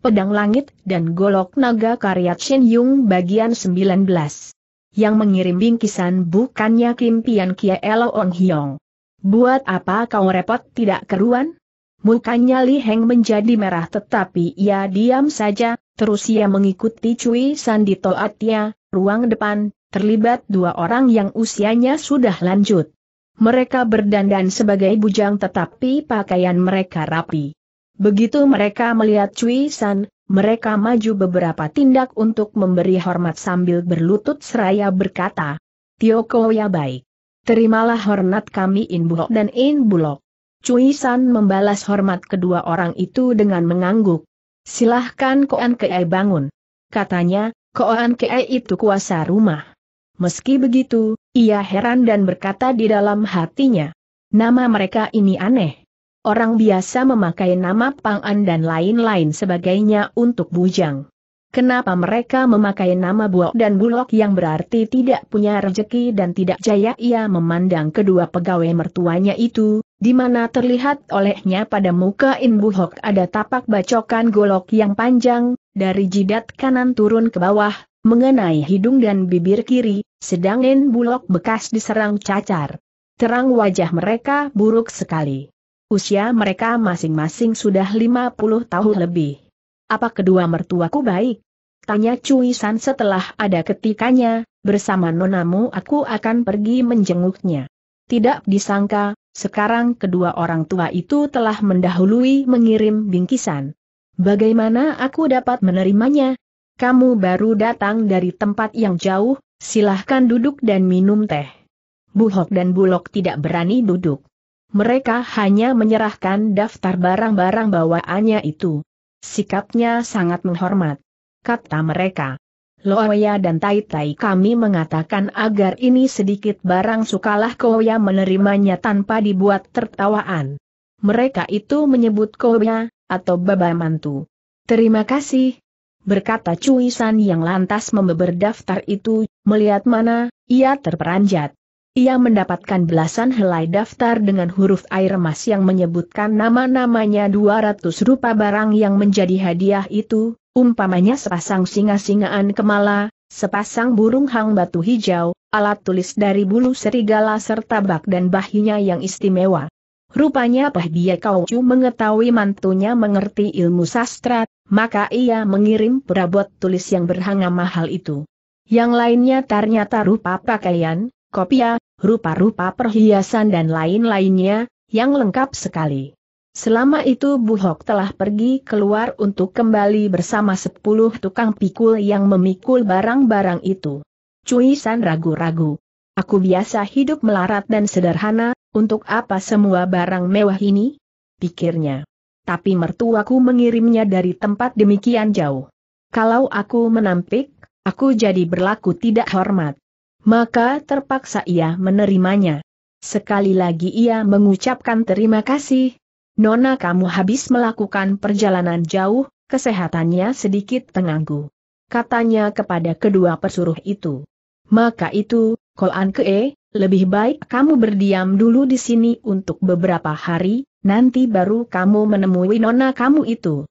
Pedang Langit, dan Golok Naga karya Chin Yung bagian 19. Yang mengirim bingkisan bukannya Kim Pian Kie Elo Ong Hiong. Buat apa kau repot tidak keruan? Mukanya Li Heng menjadi merah tetapi ia diam saja, terus ia mengikuti Cui di Toatnya, ruang depan, terlibat dua orang yang usianya sudah lanjut. Mereka berdandan sebagai bujang tetapi pakaian mereka rapi. Begitu mereka melihat Cui San, mereka maju beberapa tindak untuk memberi hormat sambil berlutut seraya berkata, Tioko ya baik. Terimalah hormat kami In Bulok dan In Bulok. Cui San membalas hormat kedua orang itu dengan mengangguk. Silahkan Koan kei bangun. Katanya, Koan kei itu kuasa rumah. Meski begitu, ia heran dan berkata di dalam hatinya. Nama mereka ini aneh. Orang biasa memakai nama Pang'an dan lain-lain sebagainya untuk bujang. Kenapa mereka memakai nama Buok dan Bulok yang berarti tidak punya rejeki dan tidak jaya ia memandang kedua pegawai mertuanya itu, di mana terlihat olehnya pada muka In Buhok ada tapak bacokan golok yang panjang, dari jidat kanan turun ke bawah, mengenai hidung dan bibir kiri, sedang In Bulok bekas diserang cacar. Terang wajah mereka buruk sekali. Usia mereka masing-masing sudah 50 tahun lebih. Apa kedua mertuaku baik? Tanya Cui San setelah ada ketikanya, bersama nonamu aku akan pergi menjenguknya. Tidak disangka, sekarang kedua orang tua itu telah mendahului mengirim bingkisan. Bagaimana aku dapat menerimanya? Kamu baru datang dari tempat yang jauh, silahkan duduk dan minum teh. Buhok dan Bulok tidak berani duduk mereka hanya menyerahkan daftar barang-barang bawaannya itu. Sikapnya sangat menghormat. Kata mereka, Loya dan Tai Tai kami mengatakan agar ini sedikit barang sukalah Koya menerimanya tanpa dibuat tertawaan. Mereka itu menyebut Koya, atau Baba Mantu. Terima kasih, berkata Cuisan yang lantas membeber daftar itu, melihat mana, ia terperanjat ia mendapatkan belasan helai daftar dengan huruf air emas yang menyebutkan nama-namanya 200 rupa barang yang menjadi hadiah itu, umpamanya sepasang singa-singaan kemala, sepasang burung hang batu hijau, alat tulis dari bulu serigala serta bak dan bahinya yang istimewa. Rupanya Kau kauju mengetahui mantunya mengerti ilmu sastra, maka ia mengirim perabot tulis yang berhanga mahal itu. Yang lainnya ternyata rupa pakaian, kopia, rupa-rupa perhiasan dan lain-lainnya, yang lengkap sekali. Selama itu Bu Hok telah pergi keluar untuk kembali bersama sepuluh tukang pikul yang memikul barang-barang itu. Cui San ragu-ragu. Aku biasa hidup melarat dan sederhana, untuk apa semua barang mewah ini? Pikirnya. Tapi mertuaku mengirimnya dari tempat demikian jauh. Kalau aku menampik, aku jadi berlaku tidak hormat maka terpaksa ia menerimanya. Sekali lagi ia mengucapkan terima kasih. Nona kamu habis melakukan perjalanan jauh, kesehatannya sedikit tenganggu. Katanya kepada kedua pesuruh itu. Maka itu, Koan Kee, lebih baik kamu berdiam dulu di sini untuk beberapa hari, nanti baru kamu menemui nona kamu itu.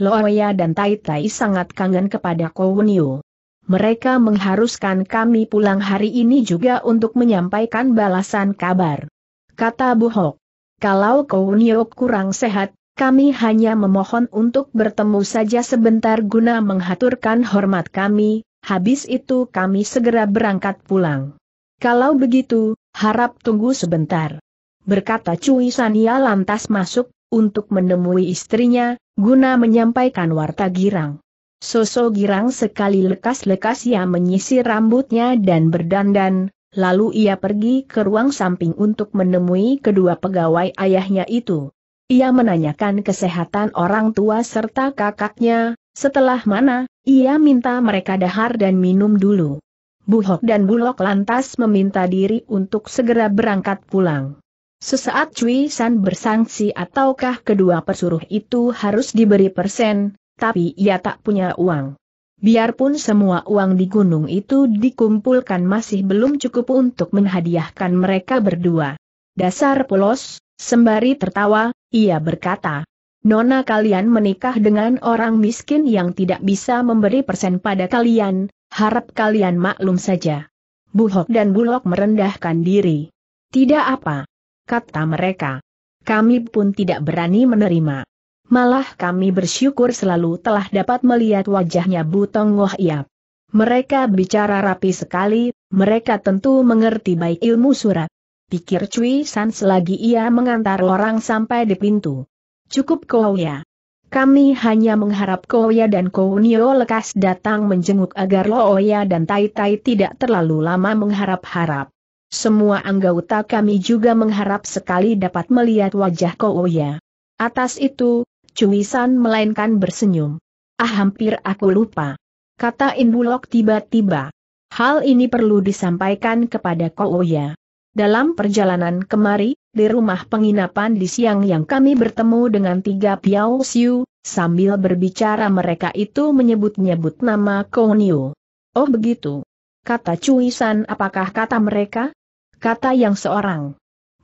Loaya dan Tai Tai sangat kangen kepada Kowenio mereka mengharuskan kami pulang hari ini juga untuk menyampaikan balasan kabar. Kata Buhok. Kalau Kouniok kurang sehat, kami hanya memohon untuk bertemu saja sebentar guna menghaturkan hormat kami, habis itu kami segera berangkat pulang. Kalau begitu, harap tunggu sebentar. Berkata Cui Sania lantas masuk, untuk menemui istrinya, guna menyampaikan warta girang. Soso girang sekali lekas-lekas ia menyisir rambutnya dan berdandan, lalu ia pergi ke ruang samping untuk menemui kedua pegawai ayahnya itu. Ia menanyakan kesehatan orang tua serta kakaknya, setelah mana, ia minta mereka dahar dan minum dulu. Buhok dan Bulok lantas meminta diri untuk segera berangkat pulang. Sesaat Cui San bersangsi ataukah kedua pesuruh itu harus diberi persen, tapi ia tak punya uang. Biarpun semua uang di gunung itu dikumpulkan masih belum cukup untuk menghadiahkan mereka berdua. Dasar polos, sembari tertawa, ia berkata, Nona kalian menikah dengan orang miskin yang tidak bisa memberi persen pada kalian, harap kalian maklum saja. Buhok dan Bulok merendahkan diri. Tidak apa, kata mereka. Kami pun tidak berani menerima. Malah kami bersyukur selalu telah dapat melihat wajahnya Butong Ngoh Iap. Mereka bicara rapi sekali, mereka tentu mengerti baik ilmu surat. Pikir Cui San selagi ia mengantar orang sampai di pintu. Cukup kau ya. Kami hanya mengharap Koya dan Kounio lekas datang menjenguk agar Looya dan Tai Tai tidak terlalu lama mengharap-harap. Semua anggota kami juga mengharap sekali dapat melihat wajah Koya. Atas itu, cuisan melainkan bersenyum. Ah hampir aku lupa. Kata Indulok tiba-tiba. Hal ini perlu disampaikan kepada Kooya. Dalam perjalanan kemari, di rumah penginapan di siang yang kami bertemu dengan tiga Piao Siu, sambil berbicara mereka itu menyebut-nyebut nama Konyo. Oh begitu. Kata Cuisan apakah kata mereka? Kata yang seorang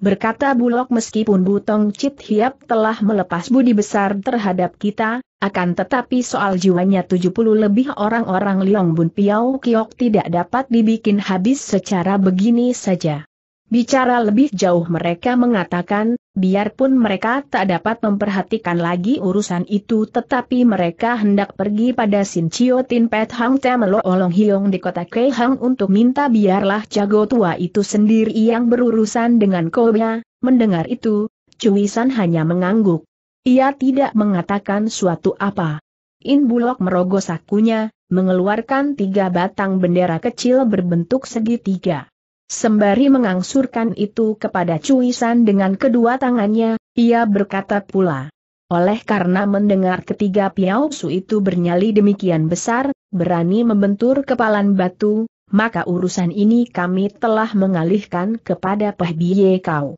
berkata Bulog meskipun Butong Cit Hiap telah melepas budi besar terhadap kita, akan tetapi soal jiwanya 70 lebih orang-orang Liong Bun Piao Kiok tidak dapat dibikin habis secara begini saja. Bicara lebih jauh mereka mengatakan, Biarpun mereka tak dapat memperhatikan lagi urusan itu tetapi mereka hendak pergi pada Sin Chio Tin Pet Hang Temelo Olong Hiong di kota Kei Hang untuk minta biarlah jago tua itu sendiri yang berurusan dengan Koya. Mendengar itu, Cui San hanya mengangguk. Ia tidak mengatakan suatu apa. In Bulok merogoh sakunya, mengeluarkan tiga batang bendera kecil berbentuk segitiga. Sembari mengangsurkan itu kepada Cui San dengan kedua tangannya, ia berkata pula. Oleh karena mendengar ketiga Piao Su itu bernyali demikian besar, berani membentur kepalan batu, maka urusan ini kami telah mengalihkan kepada Peh Bie Kau.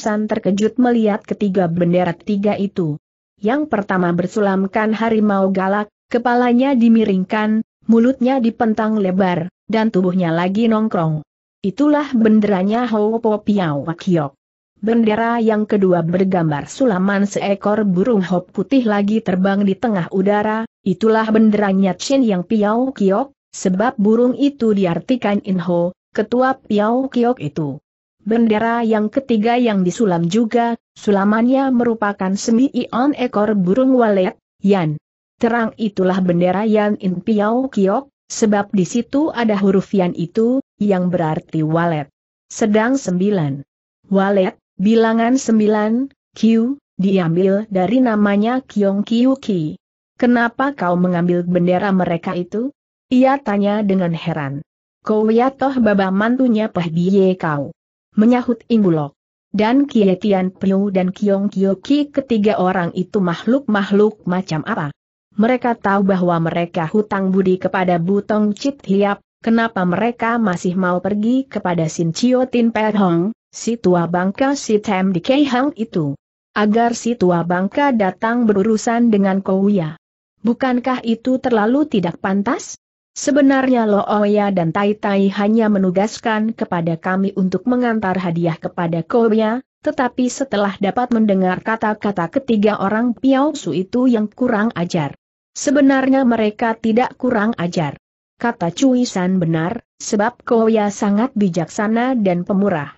San terkejut melihat ketiga bendera tiga itu. Yang pertama bersulamkan harimau galak, kepalanya dimiringkan, mulutnya dipentang lebar, dan tubuhnya lagi nongkrong. Itulah benderanya Hopo Piao Wakiok. Bendera yang kedua bergambar sulaman seekor burung hop putih lagi terbang di tengah udara, itulah benderanya Chin yang Piao Kiok, sebab burung itu diartikan Inho, ketua Piao Kiok itu. Bendera yang ketiga yang disulam juga, sulamannya merupakan semi ion ekor burung walet, Yan. Terang itulah bendera Yan In Piao Kiok, Sebab di situ ada huruf yan itu, yang berarti walet. Sedang sembilan. Walet, bilangan sembilan, Q, diambil dari namanya Kyong Ki. Kenapa kau mengambil bendera mereka itu? Ia tanya dengan heran. ya toh baba mantunya Peh Biye kau. Menyahut Imbulok. Dan Kie Tian Piu dan Kyong Ki ketiga orang itu makhluk-makhluk macam apa? mereka tahu bahwa mereka hutang budi kepada Butong Chit Hiap, kenapa mereka masih mau pergi kepada Sin Chio Tin Pei Hong, si tua bangka si Tem di Kei Hang itu. Agar si tua bangka datang berurusan dengan Kouya. Bukankah itu terlalu tidak pantas? Sebenarnya Lo Oya oh dan Tai Tai hanya menugaskan kepada kami untuk mengantar hadiah kepada Kouya, tetapi setelah dapat mendengar kata-kata ketiga orang Piao Su itu yang kurang ajar. Sebenarnya mereka tidak kurang ajar. Kata Cui San benar, sebab Koya sangat bijaksana dan pemurah.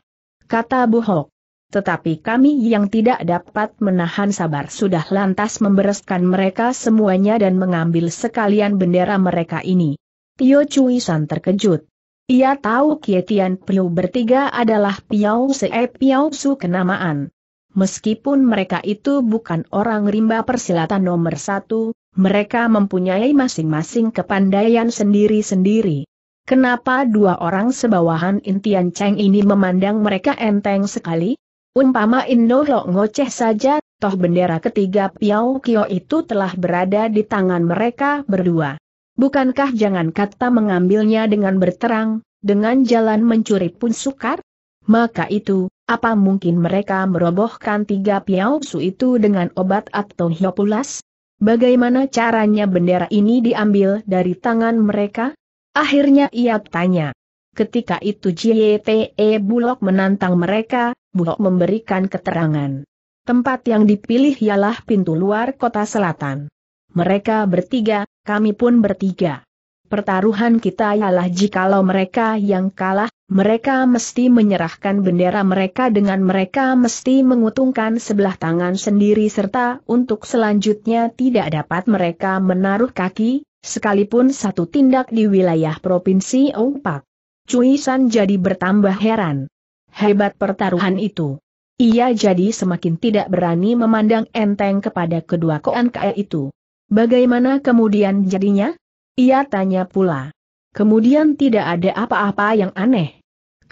Kata Bu Hok. Tetapi kami yang tidak dapat menahan sabar sudah lantas membereskan mereka semuanya dan mengambil sekalian bendera mereka ini. Tio Cui San terkejut. Ia tahu Kietian Piu bertiga adalah Piau Se eh, Piau Su kenamaan. Meskipun mereka itu bukan orang rimba persilatan nomor satu, mereka mempunyai masing-masing kepandaian sendiri-sendiri. Kenapa dua orang sebawahan Intian Cheng ini memandang mereka enteng sekali? Umpama Indo ngoceh saja, toh bendera ketiga Piao Kio itu telah berada di tangan mereka berdua. Bukankah jangan kata mengambilnya dengan berterang, dengan jalan mencuri pun sukar? Maka itu, apa mungkin mereka merobohkan tiga Piao Su itu dengan obat atau hiopulas? Bagaimana caranya bendera ini diambil dari tangan mereka? Akhirnya ia tanya. Ketika itu JTE Bulog menantang mereka, Bulog memberikan keterangan. Tempat yang dipilih ialah pintu luar kota selatan. Mereka bertiga, kami pun bertiga. Pertaruhan kita ialah jikalau mereka yang kalah, mereka mesti menyerahkan bendera mereka dengan mereka mesti mengutungkan sebelah tangan sendiri serta untuk selanjutnya tidak dapat mereka menaruh kaki, sekalipun satu tindak di wilayah Provinsi Ongpak. San jadi bertambah heran. Hebat pertaruhan itu. Ia jadi semakin tidak berani memandang enteng kepada kedua koan kaya itu. Bagaimana kemudian jadinya? Ia tanya pula. Kemudian tidak ada apa-apa yang aneh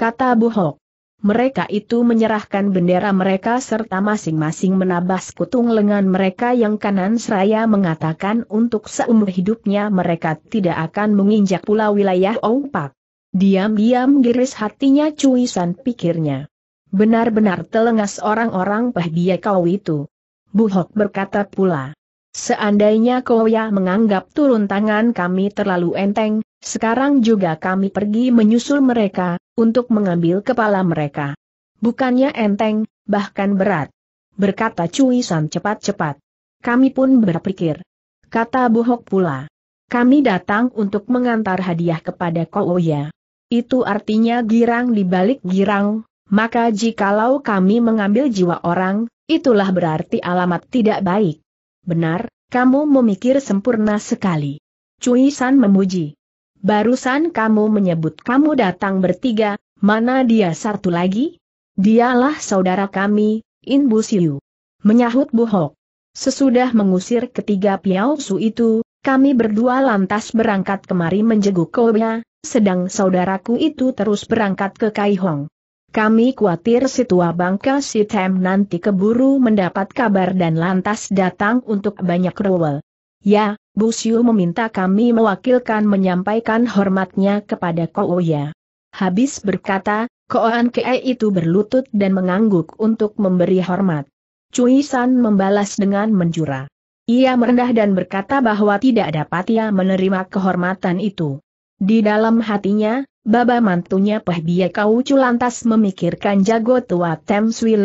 kata Buhok. Mereka itu menyerahkan bendera mereka serta masing-masing menabas kutung lengan mereka yang kanan seraya mengatakan untuk seumur hidupnya mereka tidak akan menginjak pula wilayah Oupak. Diam-diam giris hatinya cuisan pikirnya. Benar-benar telengas orang-orang kau itu. Buhok berkata pula. Seandainya Koya menganggap turun tangan kami terlalu enteng, sekarang juga kami pergi menyusul mereka, untuk mengambil kepala mereka. Bukannya enteng, bahkan berat. Berkata Cui San cepat-cepat. Kami pun berpikir. Kata Bohok pula. Kami datang untuk mengantar hadiah kepada Koya. Itu artinya girang dibalik girang, maka jikalau kami mengambil jiwa orang, itulah berarti alamat tidak baik. Benar, kamu memikir sempurna sekali. Cui San memuji. Barusan kamu menyebut kamu datang bertiga, mana dia satu lagi? Dialah saudara kami, In Bu Siu. Menyahut Bu Hok. Sesudah mengusir ketiga Piao Su itu, kami berdua lantas berangkat kemari menjeguk Koya, sedang saudaraku itu terus berangkat ke Kai Hong. Kami khawatir si tua bangka si Tem nanti keburu mendapat kabar dan lantas datang untuk banyak rewel. Ya, Busiu meminta kami mewakilkan menyampaikan hormatnya kepada Kooya. Habis berkata, Koan Kei itu berlutut dan mengangguk untuk memberi hormat. Cui San membalas dengan menjura. Ia merendah dan berkata bahwa tidak dapat ia menerima kehormatan itu. Di dalam hatinya, Baba mantunya Peh Bia Kaucu lantas memikirkan jago tua Tem Sui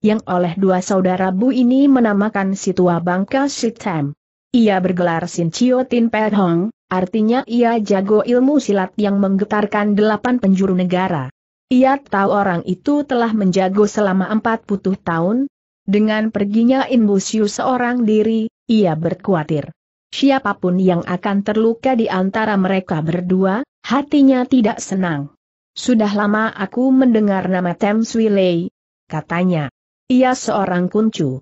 yang oleh dua saudara Bu ini menamakan si tua bangka si Tem. Ia bergelar Sin Chio Tin Peh Hong, artinya ia jago ilmu silat yang menggetarkan delapan penjuru negara. Ia tahu orang itu telah menjago selama empat puluh tahun. Dengan perginya Inbusiu seorang diri, ia berkhawatir. Siapapun yang akan terluka di antara mereka berdua, hatinya tidak senang. Sudah lama aku mendengar nama Tem Sui Lei. Katanya, ia seorang kuncu.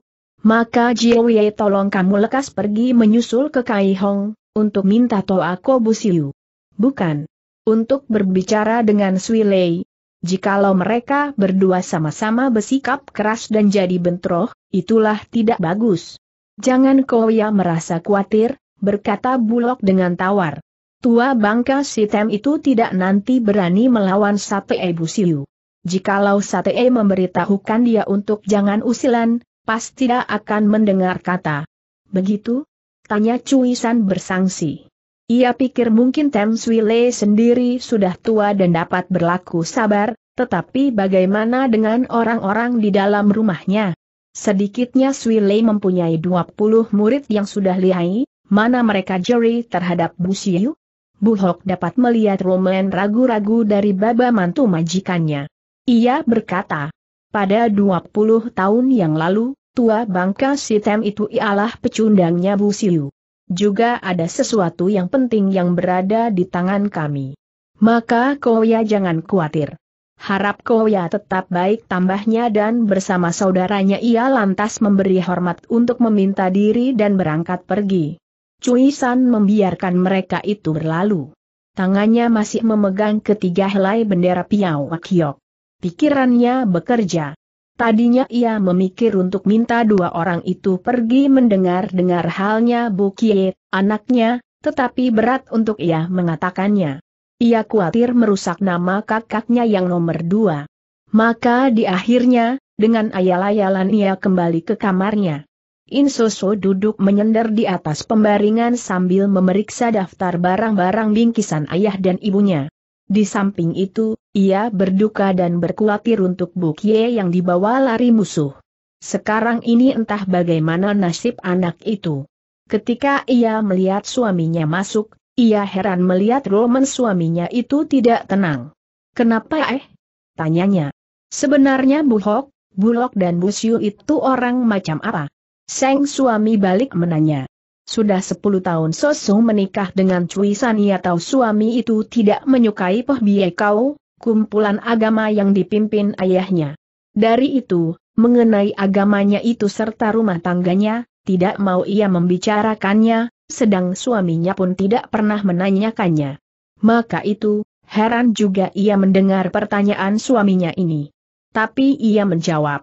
Maka Wei, tolong kamu lekas pergi menyusul ke Kai Hong, untuk minta toa Kobusiu. Bukan. Untuk berbicara dengan Sui Lei. Jikalau mereka berdua sama-sama bersikap keras dan jadi bentroh, itulah tidak bagus. Jangan kau ya merasa khawatir, berkata Bulog dengan tawar. Tua bangka sitem itu tidak nanti berani melawan Sate Busiu. Jikalau Sate e memberitahukan dia untuk jangan usilan, pasti tidak akan mendengar kata. Begitu? Tanya Cuisan bersangsi. Ia pikir mungkin Tem Swile sendiri sudah tua dan dapat berlaku sabar, tetapi bagaimana dengan orang-orang di dalam rumahnya? Sedikitnya Sui Lei mempunyai 20 murid yang sudah lihai, mana mereka jeri terhadap Bu Siu? Bu Hok dapat melihat Roman ragu-ragu dari baba mantu majikannya. Ia berkata, pada 20 tahun yang lalu, tua bangka Sitem itu ialah pecundangnya Bu Siu. Juga ada sesuatu yang penting yang berada di tangan kami. Maka kau ya jangan khawatir. Harap kau ya tetap baik tambahnya dan bersama saudaranya ia lantas memberi hormat untuk meminta diri dan berangkat pergi. Cui San membiarkan mereka itu berlalu. Tangannya masih memegang ketiga helai bendera Piau Wakyok. Pikirannya bekerja. Tadinya ia memikir untuk minta dua orang itu pergi mendengar-dengar halnya Bukie, anaknya, tetapi berat untuk ia mengatakannya. Ia khawatir merusak nama kakaknya yang nomor dua. Maka di akhirnya, dengan ayal-ayalan ia kembali ke kamarnya. Insoso duduk menyender di atas pembaringan sambil memeriksa daftar barang-barang bingkisan ayah dan ibunya. Di samping itu, ia berduka dan berkhawatir untuk Bukie yang dibawa lari musuh. Sekarang ini entah bagaimana nasib anak itu. Ketika ia melihat suaminya masuk, ia heran melihat Roman suaminya itu tidak tenang. Kenapa eh? Tanyanya. Sebenarnya Bu Hok, Bulok dan Busyu itu orang macam apa? Seng suami balik menanya. Sudah sepuluh tahun Sosu menikah dengan Cui Sania tahu suami itu tidak menyukai Poh Bie Kau, kumpulan agama yang dipimpin ayahnya. Dari itu, mengenai agamanya itu serta rumah tangganya, tidak mau ia membicarakannya, sedang suaminya pun tidak pernah menanyakannya. Maka itu, heran juga ia mendengar pertanyaan suaminya ini. Tapi ia menjawab.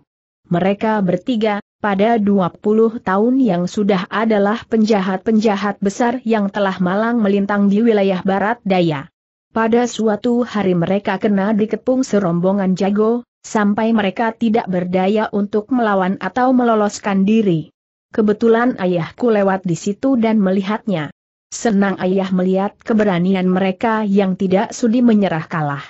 Mereka bertiga, pada 20 tahun yang sudah adalah penjahat-penjahat besar yang telah malang melintang di wilayah barat daya. Pada suatu hari mereka kena dikepung serombongan jago, sampai mereka tidak berdaya untuk melawan atau meloloskan diri. Kebetulan ayahku lewat di situ dan melihatnya. Senang ayah melihat keberanian mereka yang tidak sudi menyerah kalah.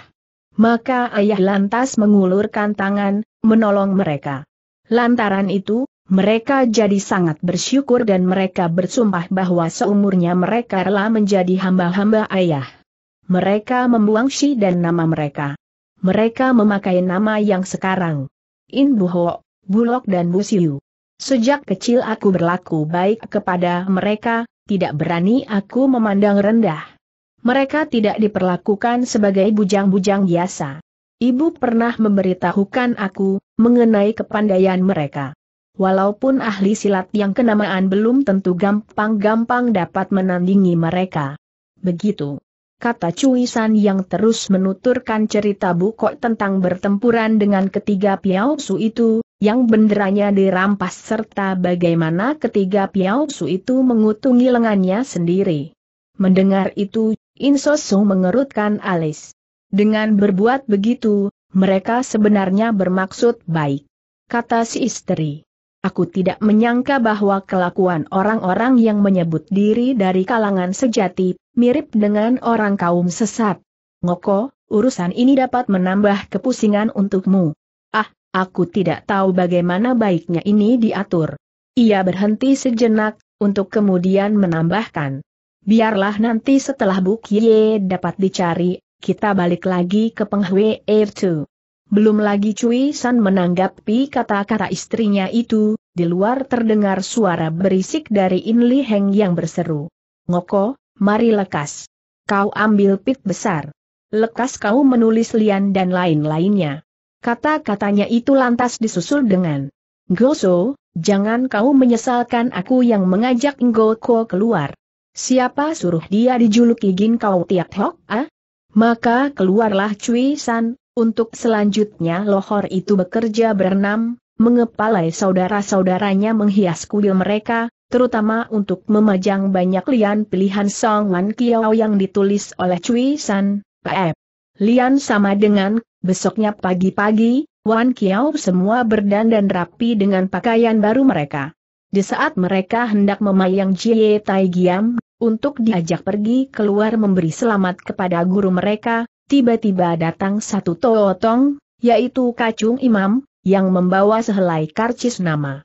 Maka ayah lantas mengulurkan tangan, menolong mereka. Lantaran itu, mereka jadi sangat bersyukur dan mereka bersumpah bahwa seumurnya mereka rela menjadi hamba-hamba ayah. Mereka membuang si dan nama mereka. Mereka memakai nama yang sekarang. In Buho, Bulog dan Busiu. Sejak kecil aku berlaku baik kepada mereka, tidak berani aku memandang rendah. Mereka tidak diperlakukan sebagai bujang-bujang biasa. Ibu pernah memberitahukan aku mengenai kepandaian mereka. Walaupun ahli silat yang kenamaan belum tentu gampang-gampang dapat menandingi mereka. Begitu. Kata Cuisan yang terus menuturkan cerita Bukok tentang bertempuran dengan ketiga Piao Su itu, yang benderanya dirampas serta bagaimana ketiga Piao Su itu mengutungi lengannya sendiri. Mendengar itu, Insosu mengerutkan alis. Dengan berbuat begitu, mereka sebenarnya bermaksud baik. Kata si istri. Aku tidak menyangka bahwa kelakuan orang-orang yang menyebut diri dari kalangan sejati, mirip dengan orang kaum sesat. Ngoko, urusan ini dapat menambah kepusingan untukmu. Ah, Aku tidak tahu bagaimana baiknya ini diatur. Ia berhenti sejenak, untuk kemudian menambahkan. Biarlah nanti setelah Buk Ye dapat dicari, kita balik lagi ke Penghui Air 2. Belum lagi Cui San menanggapi kata-kata istrinya itu, di luar terdengar suara berisik dari In Li Heng yang berseru. Ngoko, mari lekas. Kau ambil pit besar. Lekas kau menulis lian dan lain-lainnya. Kata-katanya itu lantas disusul dengan, Goso, jangan kau menyesalkan aku yang mengajak Ngoko keluar. Siapa suruh dia dijuluki Gin Kau Tiak Hok, ah? Maka keluarlah Cui San, untuk selanjutnya lohor itu bekerja berenam, mengepalai saudara-saudaranya menghias kuil mereka, terutama untuk memajang banyak lian pilihan Song Wan Kiao yang ditulis oleh Cui San, P.F. Lian sama dengan Besoknya pagi-pagi, Wan Kiao semua berdandan rapi dengan pakaian baru mereka. Di saat mereka hendak memayang Jie Tai Giam, untuk diajak pergi keluar memberi selamat kepada guru mereka, tiba-tiba datang satu tootong, yaitu kacung imam, yang membawa sehelai karcis nama.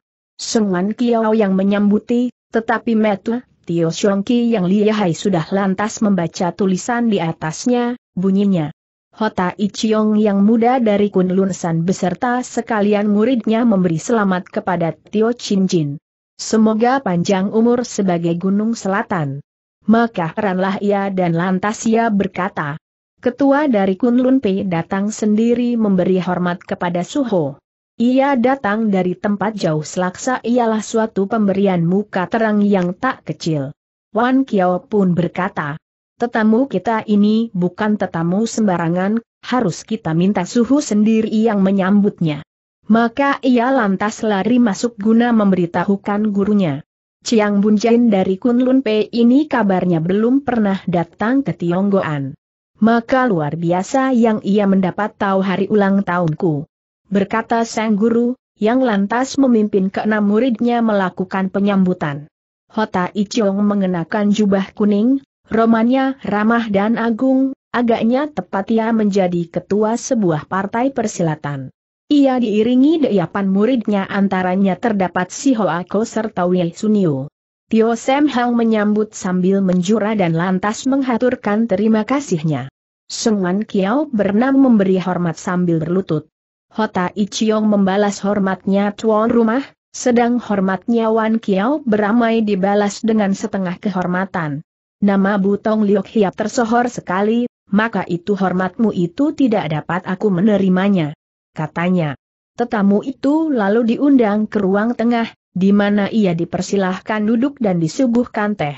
Wan Kiao yang menyambuti, tetapi Metu, Tio Ki yang lihai sudah lantas membaca tulisan di atasnya, bunyinya. Hota Ichiong yang muda dari Kunlun San beserta sekalian muridnya memberi selamat kepada Tio Chin Jin. Semoga panjang umur sebagai gunung selatan. Maka heranlah ia dan lantas ia berkata, Ketua dari Kunlun Pei datang sendiri memberi hormat kepada Suho. Ia datang dari tempat jauh selaksa ialah suatu pemberian muka terang yang tak kecil. Wan Kiao pun berkata, tetamu kita ini bukan tetamu sembarangan, harus kita minta suhu sendiri yang menyambutnya. Maka ia lantas lari masuk guna memberitahukan gurunya. Ciang Bunjain dari Kunlun Pei ini kabarnya belum pernah datang ke Tionggoan. Maka luar biasa yang ia mendapat tahu hari ulang tahunku. Berkata sang guru, yang lantas memimpin keenam muridnya melakukan penyambutan. Hota Ichong mengenakan jubah kuning, Romannya ramah dan agung, agaknya tepat ia menjadi ketua sebuah partai persilatan. Ia diiringi deyapan muridnya antaranya terdapat si Hoako serta Wei Sunio. Tio Sam Hang menyambut sambil menjura dan lantas menghaturkan terima kasihnya. Wan Kiao bernam memberi hormat sambil berlutut. Hota Ichiong membalas hormatnya tuan rumah, sedang hormatnya Wan Kiao beramai dibalas dengan setengah kehormatan. Nama Butong Liok Hiap tersohor sekali, maka itu hormatmu itu tidak dapat aku menerimanya. Katanya. Tetamu itu lalu diundang ke ruang tengah, di mana ia dipersilahkan duduk dan disuguhkan teh.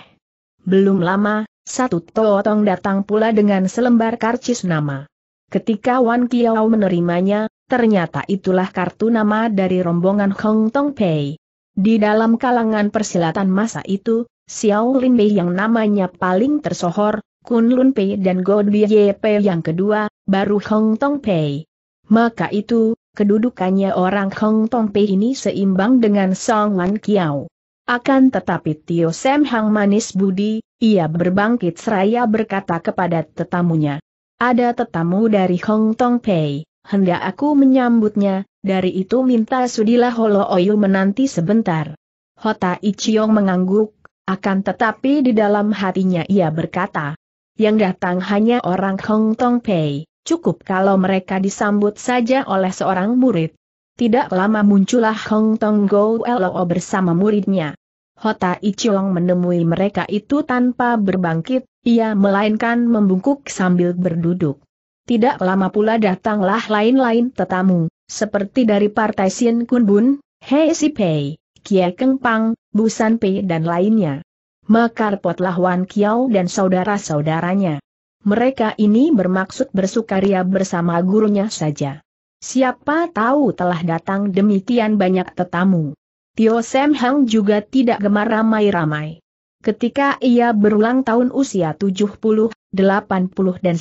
Belum lama, satu tootong datang pula dengan selembar karcis nama. Ketika Wan Kiao menerimanya, ternyata itulah kartu nama dari rombongan Hong Tong Pei. Di dalam kalangan persilatan masa itu, Xiao Lin Mei yang namanya paling tersohor, Kun Lun Pei dan God Ye Pei yang kedua, baru Hong Tong Pei. Maka itu, kedudukannya orang Hong Tong Pei ini seimbang dengan Song Wan Kiao. Akan tetapi Tio Sam Hang manis budi, ia berbangkit seraya berkata kepada tetamunya. Ada tetamu dari Hong Tong Pei, hendak aku menyambutnya, dari itu minta sudilah Holo Oyu menanti sebentar. Hota Ichiong mengangguk, akan tetapi di dalam hatinya ia berkata, yang datang hanya orang Hong Tong Pei, cukup kalau mereka disambut saja oleh seorang murid. Tidak lama muncullah Hong Tong Go Lo bersama muridnya. Hota Ichiong menemui mereka itu tanpa berbangkit, ia melainkan membungkuk sambil berduduk. Tidak lama pula datanglah lain-lain tetamu, seperti dari partai Sien Kun Bun, Hei Si Pei, Kie Keng Pang, Busan Pei dan lainnya. Makar potlah Wan Kiao dan saudara-saudaranya. Mereka ini bermaksud bersukaria bersama gurunya saja. Siapa tahu telah datang demikian banyak tetamu. Tio Sam Hang juga tidak gemar ramai-ramai. Ketika ia berulang tahun usia 70, 80 dan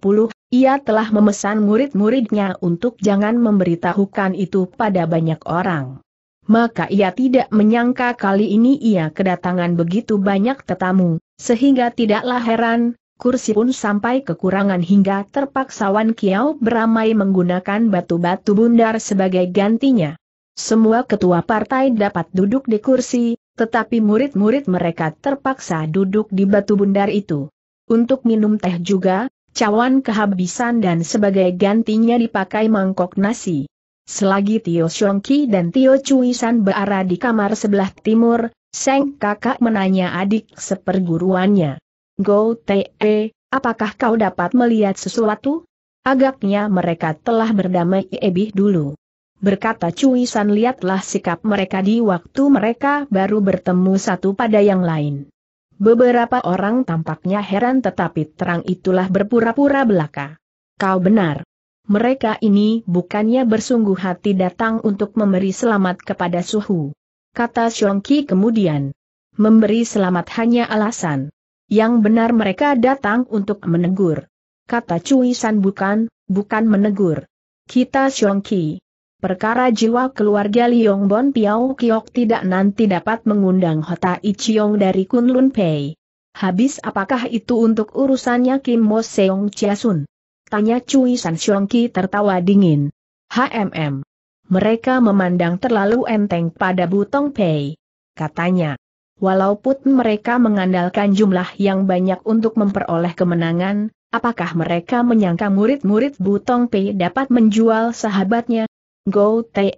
90, ia telah memesan murid-muridnya untuk jangan memberitahukan itu pada banyak orang maka ia tidak menyangka kali ini ia kedatangan begitu banyak tetamu, sehingga tidaklah heran, kursi pun sampai kekurangan hingga terpaksa Wan Kiao beramai menggunakan batu-batu bundar sebagai gantinya. Semua ketua partai dapat duduk di kursi, tetapi murid-murid mereka terpaksa duduk di batu bundar itu. Untuk minum teh juga, cawan kehabisan dan sebagai gantinya dipakai mangkok nasi. Selagi Tio Shongki dan Tio San berada di kamar sebelah timur, Seng kakak menanya adik seperguruannya. Go Te, eh, apakah kau dapat melihat sesuatu? Agaknya mereka telah berdamai lebih dulu. Berkata San lihatlah sikap mereka di waktu mereka baru bertemu satu pada yang lain. Beberapa orang tampaknya heran tetapi terang itulah berpura-pura belaka. Kau benar mereka ini bukannya bersungguh hati datang untuk memberi selamat kepada Suhu. Kata Xiongqi kemudian. Memberi selamat hanya alasan. Yang benar mereka datang untuk menegur. Kata Cui San bukan, bukan menegur. Kita Xiongqi. Perkara jiwa keluarga Liong Bon Piao Kiok tidak nanti dapat mengundang Hota Ichiong dari Kunlun Pei. Habis apakah itu untuk urusannya Kim Mo Seong Chia Sun? Tanya Cui San Xiongki tertawa dingin. HMM. Mereka memandang terlalu enteng pada Butong Pei. Katanya. Walaupun mereka mengandalkan jumlah yang banyak untuk memperoleh kemenangan, apakah mereka menyangka murid-murid Butong Pei dapat menjual sahabatnya? Go Te,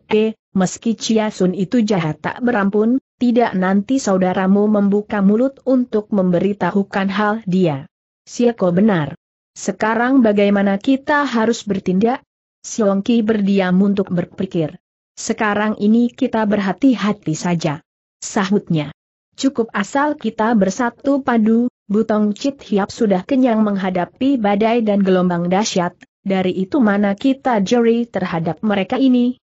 meski Chia Sun itu jahat tak berampun, tidak nanti saudaramu membuka mulut untuk memberitahukan hal dia. Siako benar. Sekarang bagaimana kita harus bertindak? Ki berdiam untuk berpikir. Sekarang ini kita berhati-hati saja. Sahutnya. Cukup asal kita bersatu padu, Butong Chit Hiap sudah kenyang menghadapi badai dan gelombang dahsyat, dari itu mana kita juri terhadap mereka ini?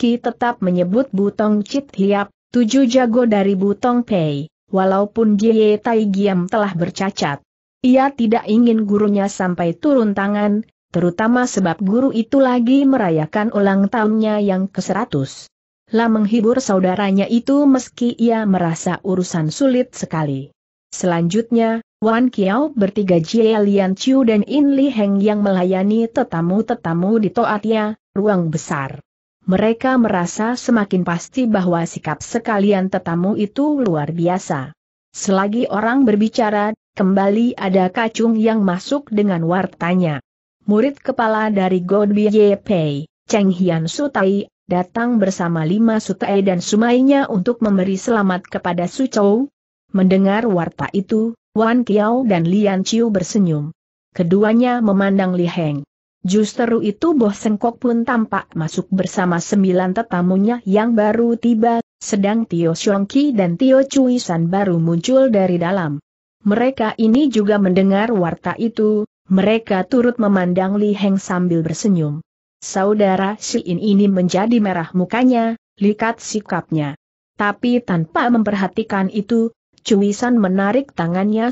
Ki tetap menyebut Butong Chit Hiap, tujuh jago dari Butong Pei, walaupun Jie Tai Giam telah bercacat. Ia tidak ingin gurunya sampai turun tangan, terutama sebab guru itu lagi merayakan ulang tahunnya yang ke-100. Lah menghibur saudaranya itu meski ia merasa urusan sulit sekali. Selanjutnya, Wan Kiao bertiga Jie Lian Chiu dan In Li Heng yang melayani tetamu-tetamu di Toatia, ruang besar. Mereka merasa semakin pasti bahwa sikap sekalian tetamu itu luar biasa. Selagi orang berbicara, Kembali ada kacung yang masuk dengan wartanya. Murid kepala dari Godby Pei, Cheng Hian Sutai, datang bersama lima Sutai dan sumainya untuk memberi selamat kepada Su Chou. Mendengar warta itu, Wan Kiao dan Lian Chiu bersenyum. Keduanya memandang Li Heng. Justru itu Boh Sengkok pun tampak masuk bersama sembilan tetamunya yang baru tiba, sedang Tio Xiongki dan Tio Cui San baru muncul dari dalam. Mereka ini juga mendengar warta itu, mereka turut memandang Li Heng sambil bersenyum. Saudara Siin ini menjadi merah mukanya, likat sikapnya. Tapi tanpa memperhatikan itu, Cuisan menarik tangannya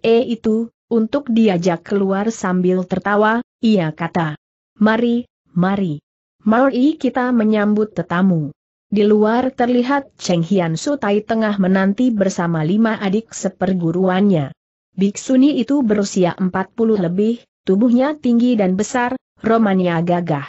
E itu, untuk diajak keluar sambil tertawa, ia kata. Mari, mari. Mari kita menyambut tetamu. Di luar terlihat Cheng Hian Sutai tengah menanti bersama lima adik seperguruannya. Biksuni itu berusia 40 lebih, tubuhnya tinggi dan besar, romannya gagah.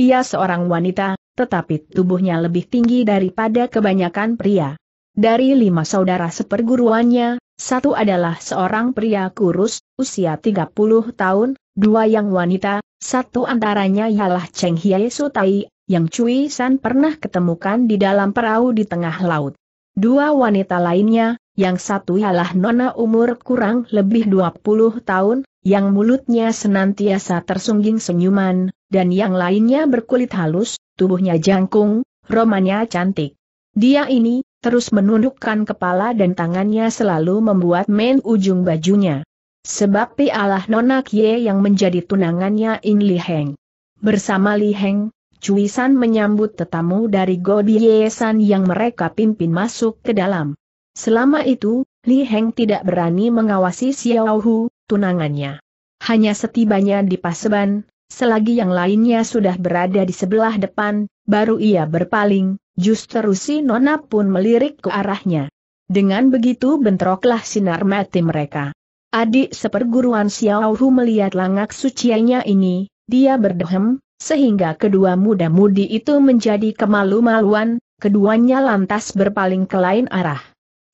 Ia seorang wanita, tetapi tubuhnya lebih tinggi daripada kebanyakan pria. Dari lima saudara seperguruannya, satu adalah seorang pria kurus, usia 30 tahun, dua yang wanita, satu antaranya ialah Cheng Hye Sutai, yang Cui San pernah ketemukan di dalam perahu di tengah laut. Dua wanita lainnya, yang satu ialah nona umur kurang lebih 20 tahun, yang mulutnya senantiasa tersungging senyuman, dan yang lainnya berkulit halus, tubuhnya jangkung, romanya cantik. Dia ini, terus menundukkan kepala dan tangannya selalu membuat main ujung bajunya. Sebab pialah nona Kie yang menjadi tunangannya In Li Heng. Bersama Li Heng, Cuisan menyambut tetamu dari Yesan yang mereka pimpin masuk ke dalam. Selama itu, Li Heng tidak berani mengawasi Xiao Hu, tunangannya. Hanya setibanya di Paseban, selagi yang lainnya sudah berada di sebelah depan, baru ia berpaling, justru si Nona pun melirik ke arahnya. Dengan begitu bentroklah sinar mati mereka. Adik seperguruan Xiao Hu melihat langak suciannya ini, dia berdehem, sehingga kedua muda-mudi itu menjadi kemalu-maluan, keduanya lantas berpaling ke lain arah.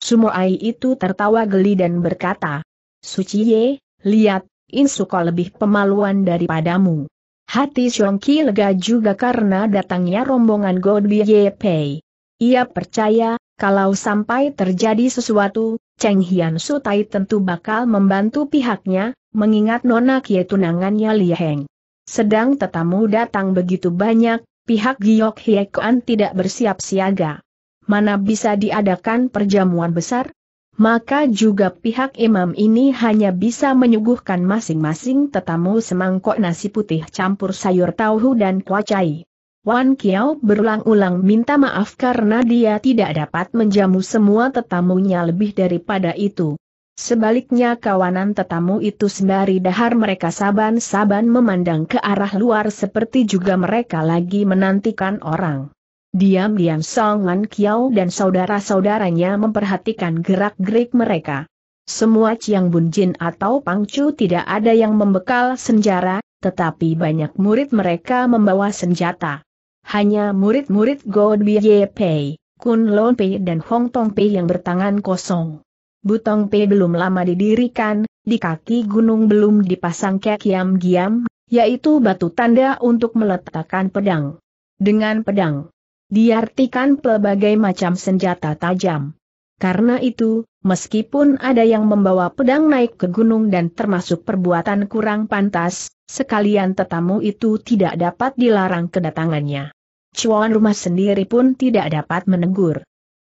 Sumoai itu tertawa geli dan berkata, Suciye, lihat, Insuko lebih pemaluan daripadamu. Hati Xiongqi lega juga karena datangnya rombongan Godby Pei. Ia percaya, kalau sampai terjadi sesuatu, Cheng Hian Sutai tentu bakal membantu pihaknya, mengingat Nona Kie tunangannya Li Heng. Sedang tetamu datang begitu banyak, pihak Giok Hiekoan tidak bersiap siaga. Mana bisa diadakan perjamuan besar? Maka juga pihak imam ini hanya bisa menyuguhkan masing-masing tetamu semangkok nasi putih campur sayur tauhu dan kuacai. Wan Kiao berulang-ulang minta maaf karena dia tidak dapat menjamu semua tetamunya lebih daripada itu. Sebaliknya kawanan tetamu itu sembari dahar mereka saban-saban memandang ke arah luar seperti juga mereka lagi menantikan orang. Diam-diam Song Wan, Kiao dan saudara-saudaranya memperhatikan gerak-gerik mereka. Semua Chiang Bun Jin atau Pangcu tidak ada yang membekal senjara, tetapi banyak murid mereka membawa senjata. Hanya murid-murid Bi Ye Pei, Kun Lon Pei dan Hong Tong Pei yang bertangan kosong. Butong P belum lama didirikan, di kaki gunung belum dipasang kekiam-giam, yaitu batu tanda untuk meletakkan pedang. Dengan pedang, diartikan pelbagai macam senjata tajam. Karena itu, meskipun ada yang membawa pedang naik ke gunung dan termasuk perbuatan kurang pantas, sekalian tetamu itu tidak dapat dilarang kedatangannya. Cuan rumah sendiri pun tidak dapat menegur.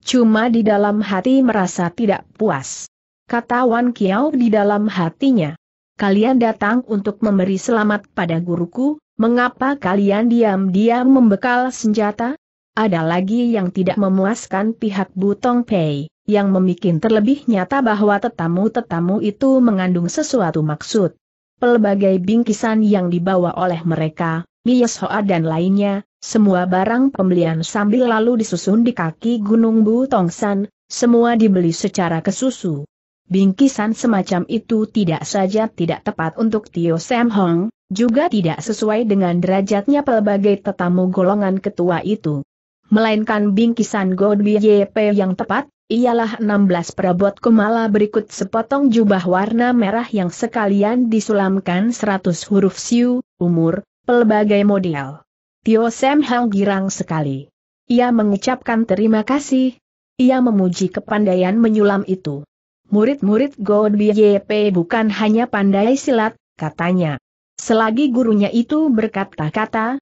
Cuma di dalam hati merasa tidak puas. Kata Wan Kiao di dalam hatinya. Kalian datang untuk memberi selamat pada guruku, mengapa kalian diam-diam membekal senjata? Ada lagi yang tidak memuaskan pihak Butong Pei, yang memikin terlebih nyata bahwa tetamu-tetamu itu mengandung sesuatu maksud. Pelbagai bingkisan yang dibawa oleh mereka, Mies Hoa dan lainnya, semua barang pembelian sambil lalu disusun di kaki Gunung Bu Tongsan, semua dibeli secara kesusu. Bingkisan semacam itu tidak saja tidak tepat untuk Tio Sam Hong, juga tidak sesuai dengan derajatnya pelbagai tetamu golongan ketua itu. Melainkan bingkisan God YP yang tepat, ialah 16 perabot kemala berikut sepotong jubah warna merah yang sekalian disulamkan 100 huruf siu, umur, Pelbagai model. Tio Sam Hang girang sekali. Ia mengucapkan terima kasih. Ia memuji kepandaian menyulam itu. Murid-murid God YP bukan hanya pandai silat, katanya. Selagi gurunya itu berkata-kata,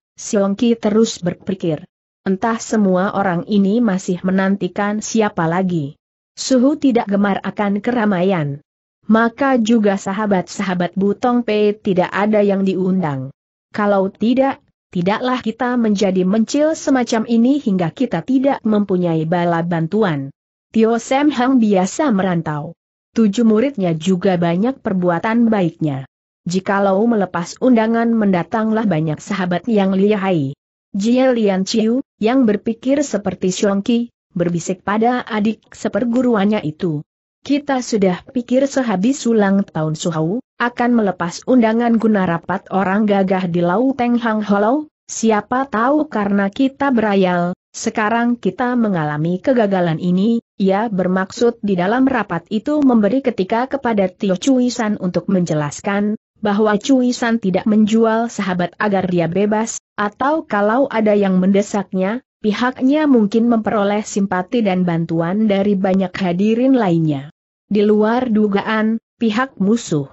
Ki terus berpikir. Entah semua orang ini masih menantikan siapa lagi. Suhu tidak gemar akan keramaian. Maka juga sahabat-sahabat Butong Pei tidak ada yang diundang. Kalau tidak, tidaklah kita menjadi mencil semacam ini hingga kita tidak mempunyai bala bantuan. Tio Sam Hang biasa merantau. Tujuh muridnya juga banyak perbuatan baiknya. Jikalau melepas undangan mendatanglah banyak sahabat yang lihai. Jie Lian Chiu, yang berpikir seperti Qi, berbisik pada adik seperguruannya itu. Kita sudah pikir sehabis ulang tahun Suhau, akan melepas undangan guna rapat orang gagah di Lau Teng Hang Hollow, siapa tahu karena kita berayal, sekarang kita mengalami kegagalan ini, ia bermaksud di dalam rapat itu memberi ketika kepada Tio Cuisan untuk menjelaskan, bahwa Cuisan tidak menjual sahabat agar dia bebas, atau kalau ada yang mendesaknya, pihaknya mungkin memperoleh simpati dan bantuan dari banyak hadirin lainnya. Di luar dugaan, pihak musuh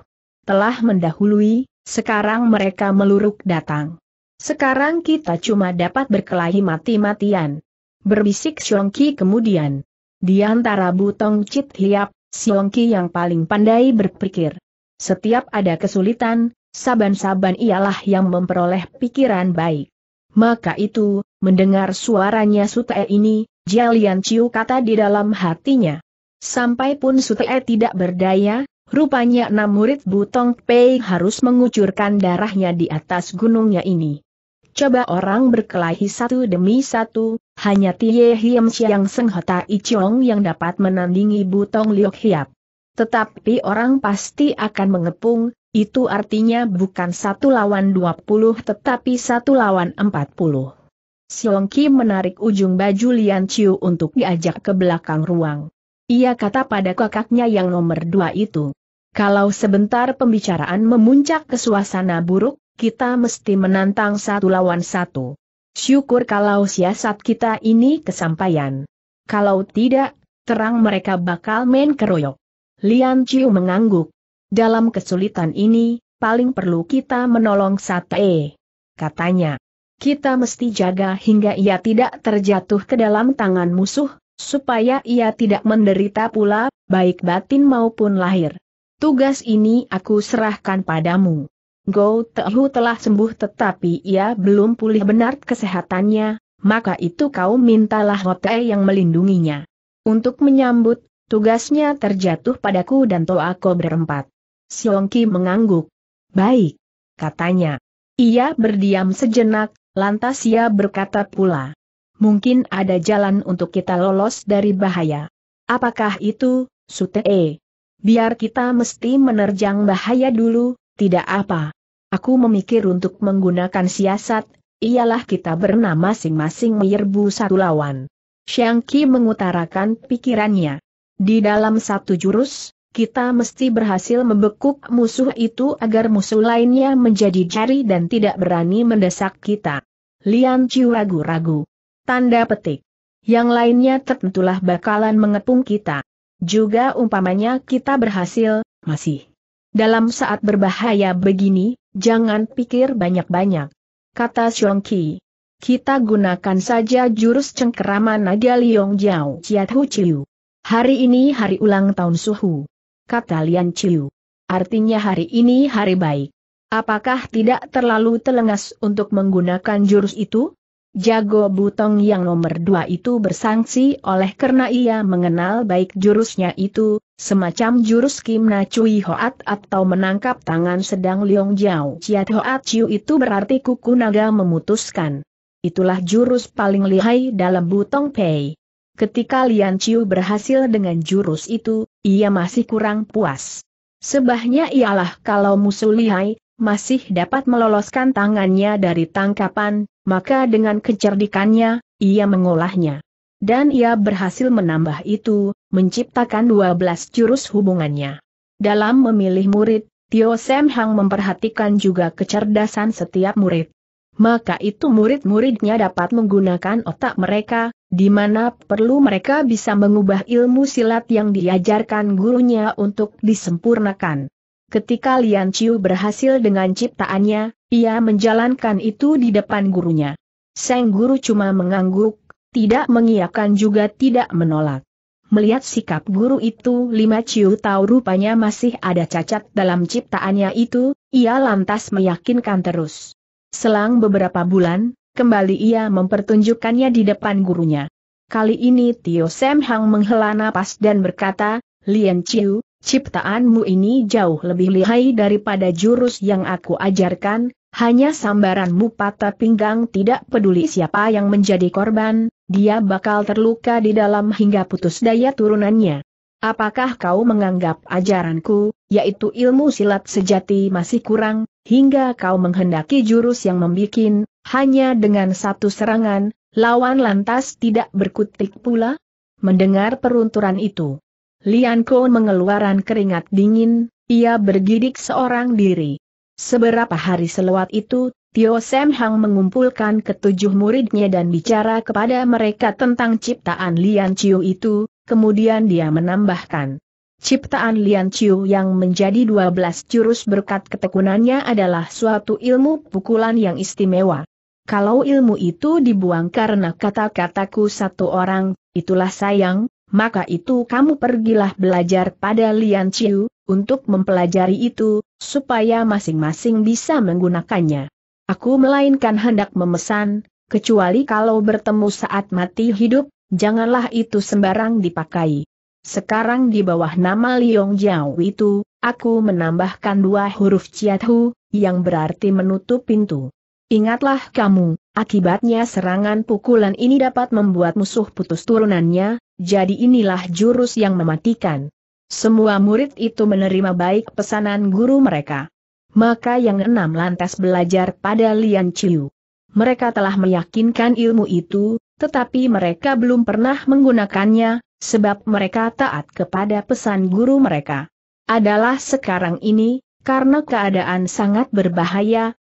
telah mendahului, sekarang mereka meluruk datang. Sekarang kita cuma dapat berkelahi mati-matian. Berbisik Xiongqi kemudian. Di antara butong cit hiap, Xiongqi yang paling pandai berpikir. Setiap ada kesulitan, saban-saban ialah yang memperoleh pikiran baik. Maka itu, mendengar suaranya Sutae ini, Jialian Ciu kata di dalam hatinya. Sampai pun Sutee tidak berdaya, rupanya enam murid Butong Pei harus mengucurkan darahnya di atas gunungnya ini. Coba orang berkelahi satu demi satu, hanya Tie Hiem Siang Seng Hota Ichong yang dapat menandingi Butong Liok Hiap. Tetapi orang pasti akan mengepung, itu artinya bukan satu lawan dua puluh, tetapi satu lawan empat 40. Siong Kim menarik ujung baju Lian Chiu untuk diajak ke belakang ruang. Ia kata pada kakaknya yang nomor dua itu. Kalau sebentar pembicaraan memuncak ke suasana buruk, kita mesti menantang satu lawan satu. Syukur kalau siasat kita ini kesampaian. Kalau tidak, terang mereka bakal main keroyok. Lian Chiu mengangguk. Dalam kesulitan ini, paling perlu kita menolong Sate. Katanya, kita mesti jaga hingga ia tidak terjatuh ke dalam tangan musuh, supaya ia tidak menderita pula, baik batin maupun lahir. Tugas ini aku serahkan padamu. Go Tehu telah sembuh tetapi ia belum pulih benar kesehatannya, maka itu kau mintalah Hotei yang melindunginya. Untuk menyambut, tugasnya terjatuh padaku dan Toako berempat. Siongki mengangguk. Baik, katanya. Ia berdiam sejenak, lantas ia berkata pula mungkin ada jalan untuk kita lolos dari bahaya. Apakah itu, Sutee? Biar kita mesti menerjang bahaya dulu, tidak apa. Aku memikir untuk menggunakan siasat, ialah kita bernama masing-masing menyerbu satu lawan. Shang mengutarakan pikirannya. Di dalam satu jurus, kita mesti berhasil membekuk musuh itu agar musuh lainnya menjadi jari dan tidak berani mendesak kita. Lian Chiu ragu-ragu. Tanda petik. Yang lainnya tentulah bakalan mengepung kita. Juga umpamanya kita berhasil, masih. Dalam saat berbahaya begini, jangan pikir banyak-banyak. Kata Xiong Qi. Kita gunakan saja jurus cengkeraman naga Liong Jiao Chiat Hu Chiu. Hari ini hari ulang tahun Suhu. Kata Lian Chiu. Artinya hari ini hari baik. Apakah tidak terlalu telengas untuk menggunakan jurus itu? Jago Butong yang nomor dua itu bersangsi oleh karena ia mengenal baik jurusnya itu, semacam jurus Kim Na Cui Hoat atau menangkap tangan sedang Liong Jiao Ciat Hoat Ciu itu berarti kuku naga memutuskan. Itulah jurus paling lihai dalam Butong Pei. Ketika Lian Ciu berhasil dengan jurus itu, ia masih kurang puas. Sebahnya ialah kalau musuh lihai, masih dapat meloloskan tangannya dari tangkapan, maka dengan kecerdikannya, ia mengolahnya. Dan ia berhasil menambah itu, menciptakan 12 jurus hubungannya. Dalam memilih murid, Tio Sem Hang memperhatikan juga kecerdasan setiap murid. Maka itu murid-muridnya dapat menggunakan otak mereka, di mana perlu mereka bisa mengubah ilmu silat yang diajarkan gurunya untuk disempurnakan. Ketika Lian Chiu berhasil dengan ciptaannya, ia menjalankan itu di depan gurunya. Sang guru cuma mengangguk, tidak mengiakan juga tidak menolak. Melihat sikap guru itu Lima Chiu tahu rupanya masih ada cacat dalam ciptaannya itu, ia lantas meyakinkan terus. Selang beberapa bulan, kembali ia mempertunjukkannya di depan gurunya. Kali ini Tio Sam Hang menghela napas dan berkata, Lian Chiu, Ciptaanmu ini jauh lebih lihai daripada jurus yang aku ajarkan, hanya sambaranmu patah pinggang tidak peduli siapa yang menjadi korban, dia bakal terluka di dalam hingga putus daya turunannya. Apakah kau menganggap ajaranku, yaitu ilmu silat sejati masih kurang, hingga kau menghendaki jurus yang membikin, hanya dengan satu serangan, lawan lantas tidak berkutik pula? Mendengar perunturan itu, Lian Lianko mengeluarkan keringat dingin, ia bergidik seorang diri. Seberapa hari selewat itu, Tio Sam Hang mengumpulkan ketujuh muridnya dan bicara kepada mereka tentang ciptaan Lian Chiu itu, kemudian dia menambahkan. Ciptaan Lian Chiu yang menjadi 12 jurus berkat ketekunannya adalah suatu ilmu pukulan yang istimewa. Kalau ilmu itu dibuang karena kata-kataku satu orang, itulah sayang, maka itu kamu pergilah belajar pada Lian Chiu, untuk mempelajari itu, supaya masing-masing bisa menggunakannya. Aku melainkan hendak memesan, kecuali kalau bertemu saat mati hidup, janganlah itu sembarang dipakai. Sekarang di bawah nama Liong Jiao itu, aku menambahkan dua huruf ciathu, yang berarti menutup pintu. Ingatlah kamu, Akibatnya serangan pukulan ini dapat membuat musuh putus turunannya, jadi inilah jurus yang mematikan. Semua murid itu menerima baik pesanan guru mereka. Maka yang enam lantas belajar pada Lian Chiu. Mereka telah meyakinkan ilmu itu, tetapi mereka belum pernah menggunakannya, sebab mereka taat kepada pesan guru mereka. Adalah sekarang ini, karena keadaan sangat berbahaya,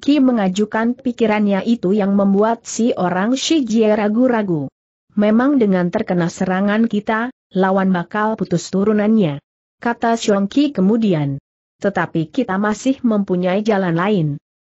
Ki mengajukan pikirannya itu yang membuat si orang Shi Jie ragu-ragu. Memang dengan terkena serangan kita, lawan bakal putus turunannya. Kata Ki kemudian. Tetapi kita masih mempunyai jalan lain.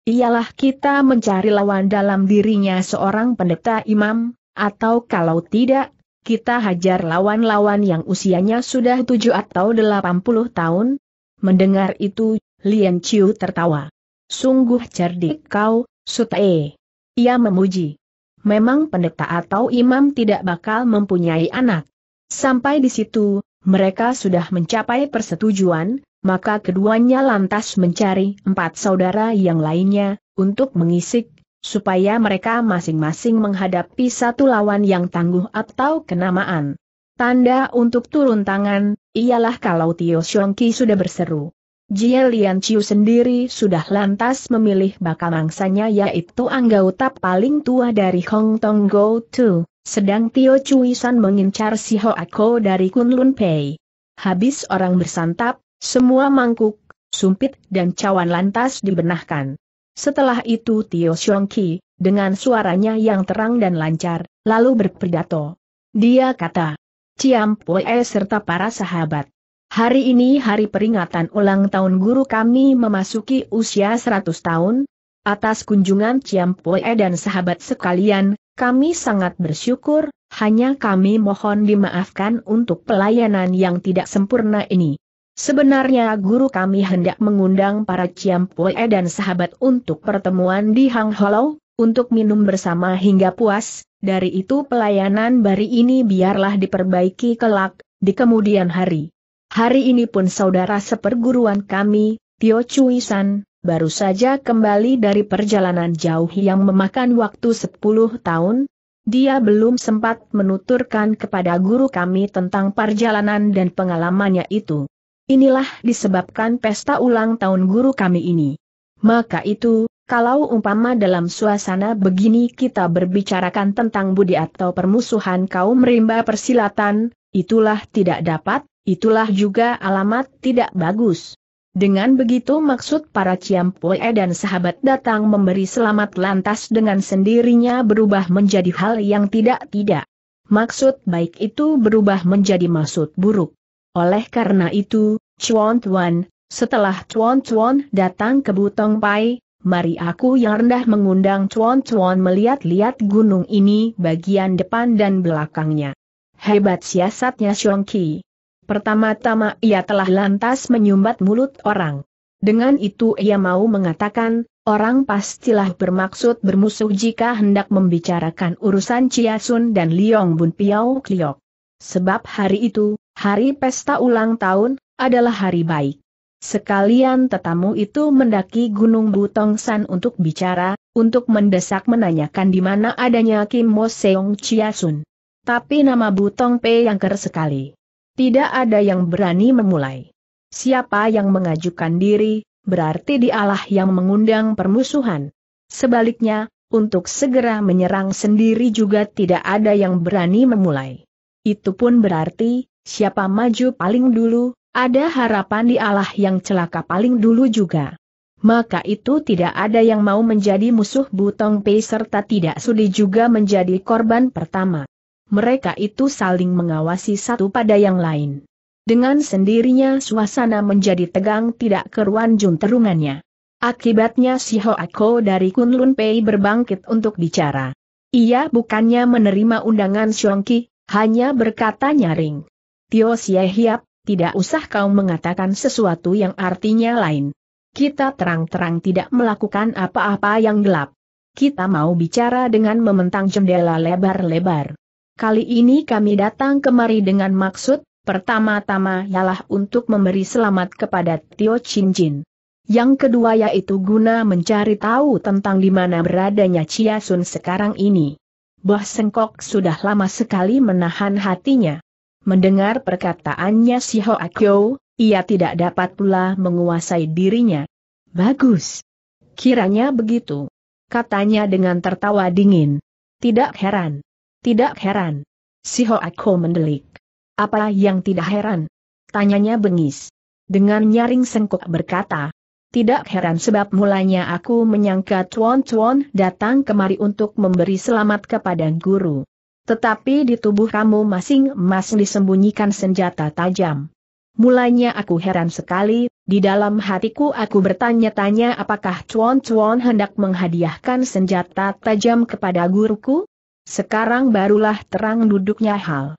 Ialah kita mencari lawan dalam dirinya seorang pendeta imam, atau kalau tidak, kita hajar lawan-lawan yang usianya sudah tujuh atau delapan puluh tahun. Mendengar itu, Lian Chiu tertawa. Sungguh cerdik kau, Sutae. Ia memuji. Memang pendeta atau imam tidak bakal mempunyai anak. Sampai di situ, mereka sudah mencapai persetujuan, maka keduanya lantas mencari empat saudara yang lainnya, untuk mengisik, supaya mereka masing-masing menghadapi satu lawan yang tangguh atau kenamaan. Tanda untuk turun tangan, ialah kalau Tio Xiongki sudah berseru. Jie Lian Chiu sendiri sudah lantas memilih bakal mangsanya yaitu anggota paling tua dari Hong Tong Go Tu, sedang Tio Chui San mengincar si Ho Ako dari Kunlun Pei. Habis orang bersantap, semua mangkuk, sumpit dan cawan lantas dibenahkan. Setelah itu Tio Xiong Ki, dengan suaranya yang terang dan lancar, lalu berpidato. Dia kata, Ciam Pue serta para sahabat. Hari ini hari peringatan ulang tahun guru kami memasuki usia 100 tahun. Atas kunjungan Ciam dan sahabat sekalian, kami sangat bersyukur, hanya kami mohon dimaafkan untuk pelayanan yang tidak sempurna ini. Sebenarnya guru kami hendak mengundang para Ciam dan sahabat untuk pertemuan di Hang Hollow, untuk minum bersama hingga puas, dari itu pelayanan bari ini biarlah diperbaiki kelak, di kemudian hari. Hari ini pun saudara seperguruan kami, Tio Cui San, baru saja kembali dari perjalanan jauh yang memakan waktu 10 tahun, dia belum sempat menuturkan kepada guru kami tentang perjalanan dan pengalamannya itu. Inilah disebabkan pesta ulang tahun guru kami ini. Maka itu, kalau umpama dalam suasana begini kita berbicarakan tentang budi atau permusuhan kaum rimba persilatan, itulah tidak dapat, Itulah juga alamat tidak bagus. Dengan begitu maksud para Ciampoe dan sahabat datang memberi selamat lantas dengan sendirinya berubah menjadi hal yang tidak-tidak. Maksud baik itu berubah menjadi maksud buruk. Oleh karena itu, Chuan Tuan, setelah Chuan Chuan datang ke Butong Pai, mari aku yang rendah mengundang Chuan Chuan melihat-lihat gunung ini bagian depan dan belakangnya. Hebat siasatnya Xiong Qi. Pertama-tama ia telah lantas menyumbat mulut orang. Dengan itu ia mau mengatakan, orang pastilah bermaksud bermusuh jika hendak membicarakan urusan Chia Sun dan Liong Bun Piao Kliok. Sebab hari itu, hari pesta ulang tahun, adalah hari baik. Sekalian tetamu itu mendaki Gunung Butong San untuk bicara, untuk mendesak menanyakan di mana adanya Kim Mo Seong Chia Sun. Tapi nama Butong Pe yang ker sekali. Tidak ada yang berani memulai. Siapa yang mengajukan diri, berarti dialah yang mengundang permusuhan. Sebaliknya, untuk segera menyerang sendiri juga tidak ada yang berani memulai. Itu pun berarti, siapa maju paling dulu, ada harapan dialah yang celaka paling dulu juga. Maka itu tidak ada yang mau menjadi musuh Butong Pei serta tidak sudi juga menjadi korban pertama mereka itu saling mengawasi satu pada yang lain. Dengan sendirinya suasana menjadi tegang tidak keruan jun terungannya. Akibatnya si Ako dari Kunlun Pei berbangkit untuk bicara. Ia bukannya menerima undangan Xiongki, hanya berkata nyaring. Tio Xie Hiap, tidak usah kau mengatakan sesuatu yang artinya lain. Kita terang-terang tidak melakukan apa-apa yang gelap. Kita mau bicara dengan mementang jendela lebar-lebar. Kali ini kami datang kemari dengan maksud, pertama-tama ialah untuk memberi selamat kepada Tio Chin Jin. Yang kedua yaitu guna mencari tahu tentang di mana beradanya Chia Sun sekarang ini. Bah Sengkok sudah lama sekali menahan hatinya. Mendengar perkataannya si Ho Akyo, ia tidak dapat pula menguasai dirinya. Bagus. Kiranya begitu. Katanya dengan tertawa dingin. Tidak heran. Tidak heran. Si Hoako mendelik. Apa yang tidak heran? Tanyanya bengis. Dengan nyaring sengkok berkata, tidak heran sebab mulanya aku menyangka Tuan-Tuan datang kemari untuk memberi selamat kepada guru. Tetapi di tubuh kamu masing-masing disembunyikan senjata tajam. Mulanya aku heran sekali, di dalam hatiku aku bertanya-tanya apakah Chuan Chuan hendak menghadiahkan senjata tajam kepada guruku? Sekarang barulah terang duduknya hal.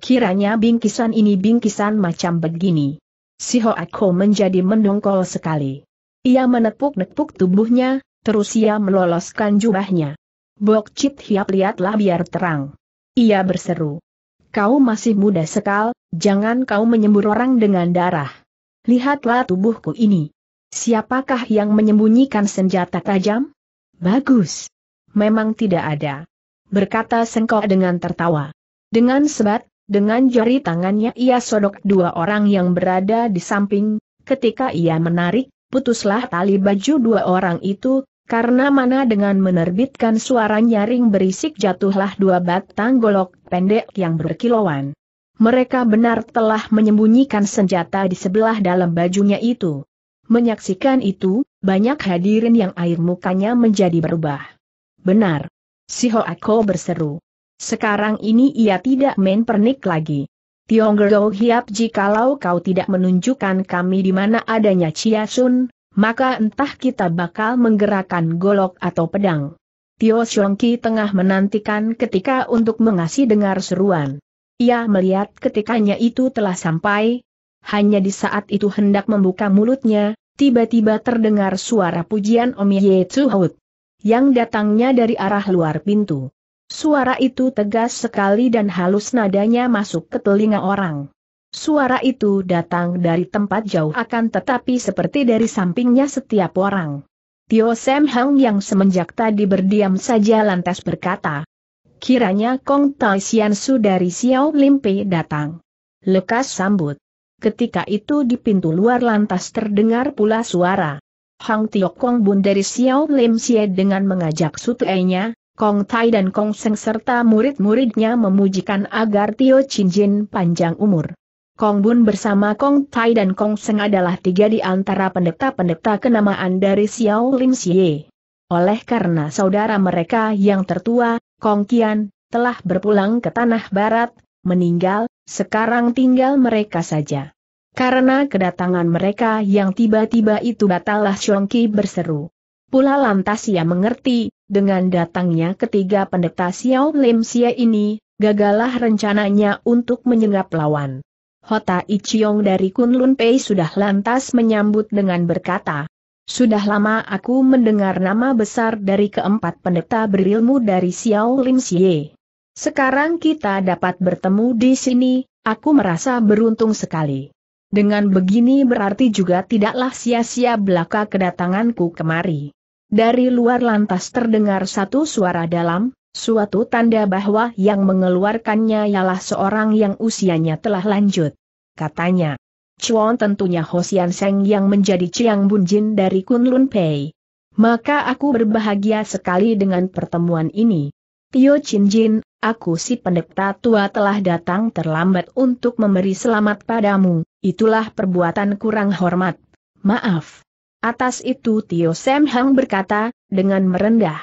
Kiranya bingkisan ini bingkisan macam begini. Si Hoako menjadi mendongkol sekali. Ia menepuk-nepuk tubuhnya, terus ia meloloskan jubahnya. Bok Chit Hiap lihatlah biar terang. Ia berseru. Kau masih muda sekal, jangan kau menyembur orang dengan darah. Lihatlah tubuhku ini. Siapakah yang menyembunyikan senjata tajam? Bagus. Memang tidak ada berkata Sengkok dengan tertawa. Dengan sebat, dengan jari tangannya ia sodok dua orang yang berada di samping, ketika ia menarik, putuslah tali baju dua orang itu, karena mana dengan menerbitkan suara nyaring berisik jatuhlah dua batang golok pendek yang berkilauan. Mereka benar telah menyembunyikan senjata di sebelah dalam bajunya itu. Menyaksikan itu, banyak hadirin yang air mukanya menjadi berubah. Benar, Si Hoako berseru. Sekarang ini ia tidak main pernik lagi. Tionggo Hiap jikalau kau tidak menunjukkan kami di mana adanya Chia Sun, maka entah kita bakal menggerakkan golok atau pedang. Tio Shongki tengah menantikan ketika untuk mengasih dengar seruan. Ia melihat ketikanya itu telah sampai, hanya di saat itu hendak membuka mulutnya, tiba-tiba terdengar suara pujian Om Ye yang datangnya dari arah luar pintu. Suara itu tegas sekali dan halus nadanya masuk ke telinga orang. Suara itu datang dari tempat jauh akan tetapi seperti dari sampingnya setiap orang. Tio Sam Hang yang semenjak tadi berdiam saja lantas berkata, Kiranya Kong Tai Sian Su dari Xiao Limpe datang. Lekas sambut. Ketika itu di pintu luar lantas terdengar pula suara. Hang Tiok Kong Bun dari Xiao Lim Xie dengan mengajak sutuainya, Kong Tai dan Kong Seng serta murid-muridnya memujikan agar Tio Chin Jin panjang umur. Kong Bun bersama Kong Tai dan Kong Seng adalah tiga di antara pendeta-pendeta kenamaan dari Xiao Lim Xie. Oleh karena saudara mereka yang tertua, Kong Kian, telah berpulang ke tanah barat, meninggal, sekarang tinggal mereka saja. Karena kedatangan mereka yang tiba-tiba itu batalah Chongki berseru. Pula lantas ia mengerti, dengan datangnya ketiga pendeta Xiao Lim Xie ini, gagalah rencananya untuk menyengap lawan. Hota Ichiong dari Kunlun Pei sudah lantas menyambut dengan berkata, Sudah lama aku mendengar nama besar dari keempat pendeta berilmu dari Xiao Lim Xie. Sekarang kita dapat bertemu di sini, aku merasa beruntung sekali. Dengan begini berarti juga tidaklah sia-sia belaka kedatanganku kemari. Dari luar lantas terdengar satu suara dalam, suatu tanda bahwa yang mengeluarkannya ialah seorang yang usianya telah lanjut. Katanya, Chuan tentunya Hosian Seng yang menjadi Chiang Bunjin dari Kunlun Pei. Maka aku berbahagia sekali dengan pertemuan ini. Tio Chin Jin, aku si pendeta tua telah datang terlambat untuk memberi selamat padamu, itulah perbuatan kurang hormat. Maaf. Atas itu Tio Sam Hang berkata, dengan merendah.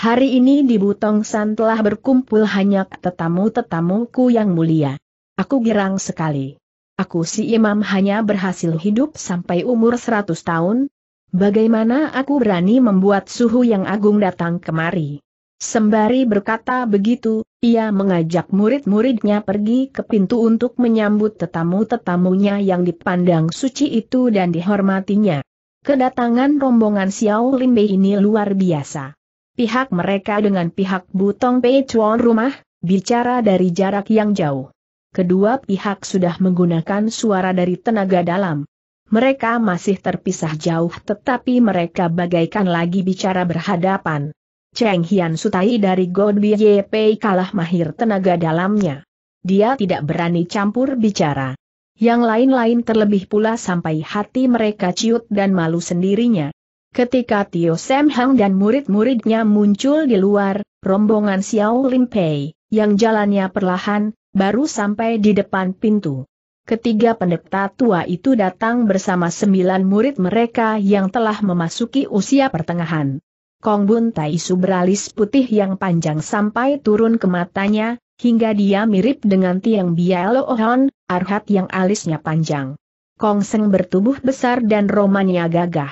Hari ini di Butong San telah berkumpul hanya tetamu-tetamuku yang mulia. Aku girang sekali. Aku si imam hanya berhasil hidup sampai umur 100 tahun. Bagaimana aku berani membuat suhu yang agung datang kemari? Sembari berkata begitu, ia mengajak murid-muridnya pergi ke pintu untuk menyambut tetamu-tetamunya yang dipandang suci itu dan dihormatinya. Kedatangan rombongan Xiao Limbe ini luar biasa. Pihak mereka dengan pihak Butong Pei Chuan rumah, bicara dari jarak yang jauh. Kedua pihak sudah menggunakan suara dari tenaga dalam. Mereka masih terpisah jauh tetapi mereka bagaikan lagi bicara berhadapan. Cheng Hian Sutai dari Godby YP kalah mahir tenaga dalamnya. Dia tidak berani campur bicara. Yang lain-lain terlebih pula sampai hati mereka ciut dan malu sendirinya. Ketika Tio Sam Hang dan murid-muridnya muncul di luar, rombongan Xiao Lim Pei, yang jalannya perlahan, baru sampai di depan pintu. Ketiga pendeta tua itu datang bersama sembilan murid mereka yang telah memasuki usia pertengahan. Kong Bun Tai Su beralis putih yang panjang sampai turun ke matanya, hingga dia mirip dengan Tiang Lo Ohon, arhat yang alisnya panjang. Kong Seng bertubuh besar dan romannya gagah.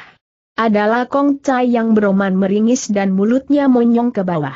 Adalah Kong Tai yang beroman meringis dan mulutnya monyong ke bawah.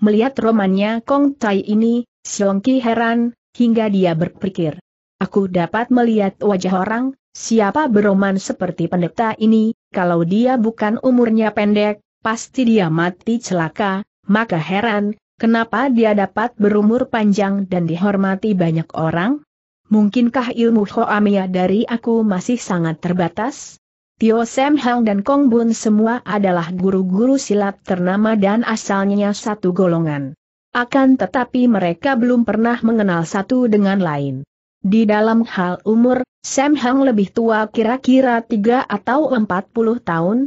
Melihat romannya Kong Tai ini, Siong Ki heran, hingga dia berpikir. Aku dapat melihat wajah orang, siapa beroman seperti pendeta ini, kalau dia bukan umurnya pendek, pasti dia mati celaka, maka heran, kenapa dia dapat berumur panjang dan dihormati banyak orang? Mungkinkah ilmu Hoamia dari aku masih sangat terbatas? Tio Sam Hang dan Kong Bun semua adalah guru-guru silat ternama dan asalnya satu golongan. Akan tetapi mereka belum pernah mengenal satu dengan lain. Di dalam hal umur, Sam Hang lebih tua kira-kira 3 atau 40 tahun,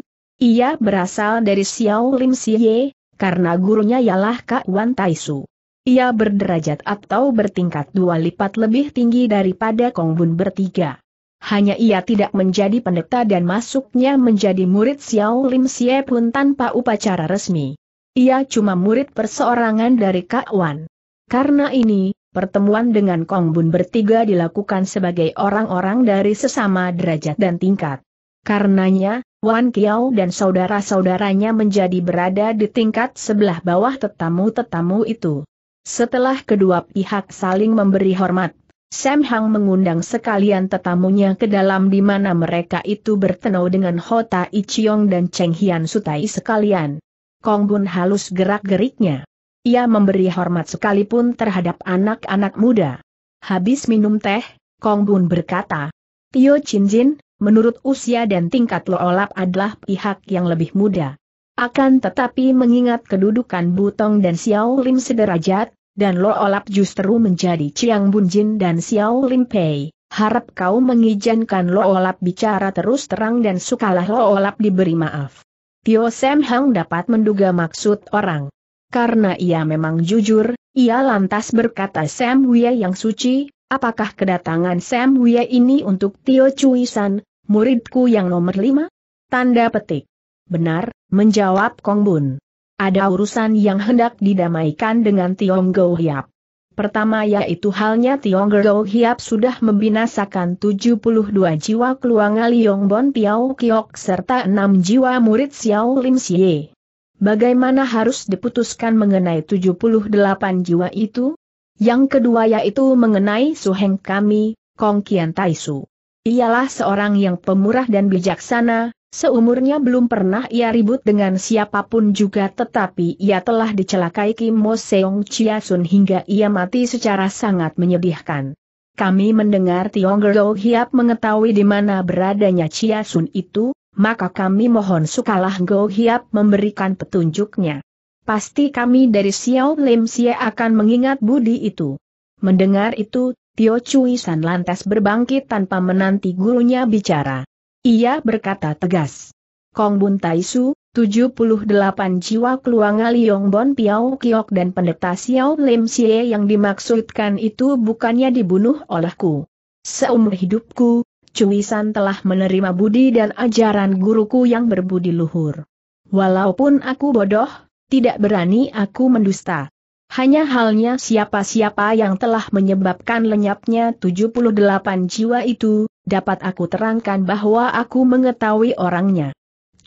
ia berasal dari Xiao Lim Siye, karena gurunya ialah Kak Wan Taisu. Ia berderajat atau bertingkat dua lipat lebih tinggi daripada Kong Bun bertiga. Hanya ia tidak menjadi pendeta dan masuknya menjadi murid Xiao Lim Siye pun tanpa upacara resmi. Ia cuma murid perseorangan dari Kak Wan. Karena ini, pertemuan dengan Kong Bun bertiga dilakukan sebagai orang-orang dari sesama derajat dan tingkat. Karenanya, Wan Kiao dan saudara-saudaranya menjadi berada di tingkat sebelah bawah tetamu-tetamu itu. Setelah kedua pihak saling memberi hormat, Sam Hang mengundang sekalian tetamunya ke dalam di mana mereka itu bertemu dengan Hota Ichiong dan Cheng Hian Sutai sekalian. Kong Bun halus gerak-geriknya. Ia memberi hormat sekalipun terhadap anak-anak muda. Habis minum teh, Kong Bun berkata, Tio Chin Jin, menurut usia dan tingkat Loolap adalah pihak yang lebih muda. Akan tetapi mengingat kedudukan Butong dan Xiao Lim sederajat, dan Lo Olap justru menjadi Chiang Bunjin dan Xiao Lim Pei. Harap kau mengizinkan Olap bicara terus terang dan sukalah Lo Olap diberi maaf. Tio Sam Hang dapat menduga maksud orang. Karena ia memang jujur, ia lantas berkata Sam Wia yang suci, apakah kedatangan Sam Wia ini untuk Tio Cui San, Muridku yang nomor lima? Tanda petik. Benar, menjawab Kong Bun. Ada urusan yang hendak didamaikan dengan Tiong Go Hiap. Pertama yaitu halnya Tiong Go Hiap sudah membinasakan 72 jiwa keluarga Liong Bon Piao Kiok serta 6 jiwa murid Xiao Lim Xie. Bagaimana harus diputuskan mengenai 78 jiwa itu? Yang kedua yaitu mengenai suheng kami, Kong Kian Taisu. Ialah seorang yang pemurah dan bijaksana, seumurnya belum pernah ia ribut dengan siapapun juga tetapi ia telah dicelakai Kim Mo Seong Chia Sun hingga ia mati secara sangat menyedihkan. Kami mendengar Tiong Gero Hiap mengetahui di mana beradanya Chia Sun itu, maka kami mohon sukalah Go Hiap memberikan petunjuknya. Pasti kami dari Xiao Lim Xie akan mengingat budi itu. Mendengar itu, Tio Cui San lantas berbangkit tanpa menanti gurunya bicara. Ia berkata tegas. Kong Bun Tai 78 jiwa keluarga Liong Bon Piao Kiok dan pendeta Xiao Lim Xie yang dimaksudkan itu bukannya dibunuh olehku. Seumur hidupku, San telah menerima budi dan ajaran guruku yang berbudi luhur. Walaupun aku bodoh, tidak berani aku mendusta. Hanya halnya siapa-siapa yang telah menyebabkan lenyapnya 78 jiwa itu, dapat aku terangkan bahwa aku mengetahui orangnya.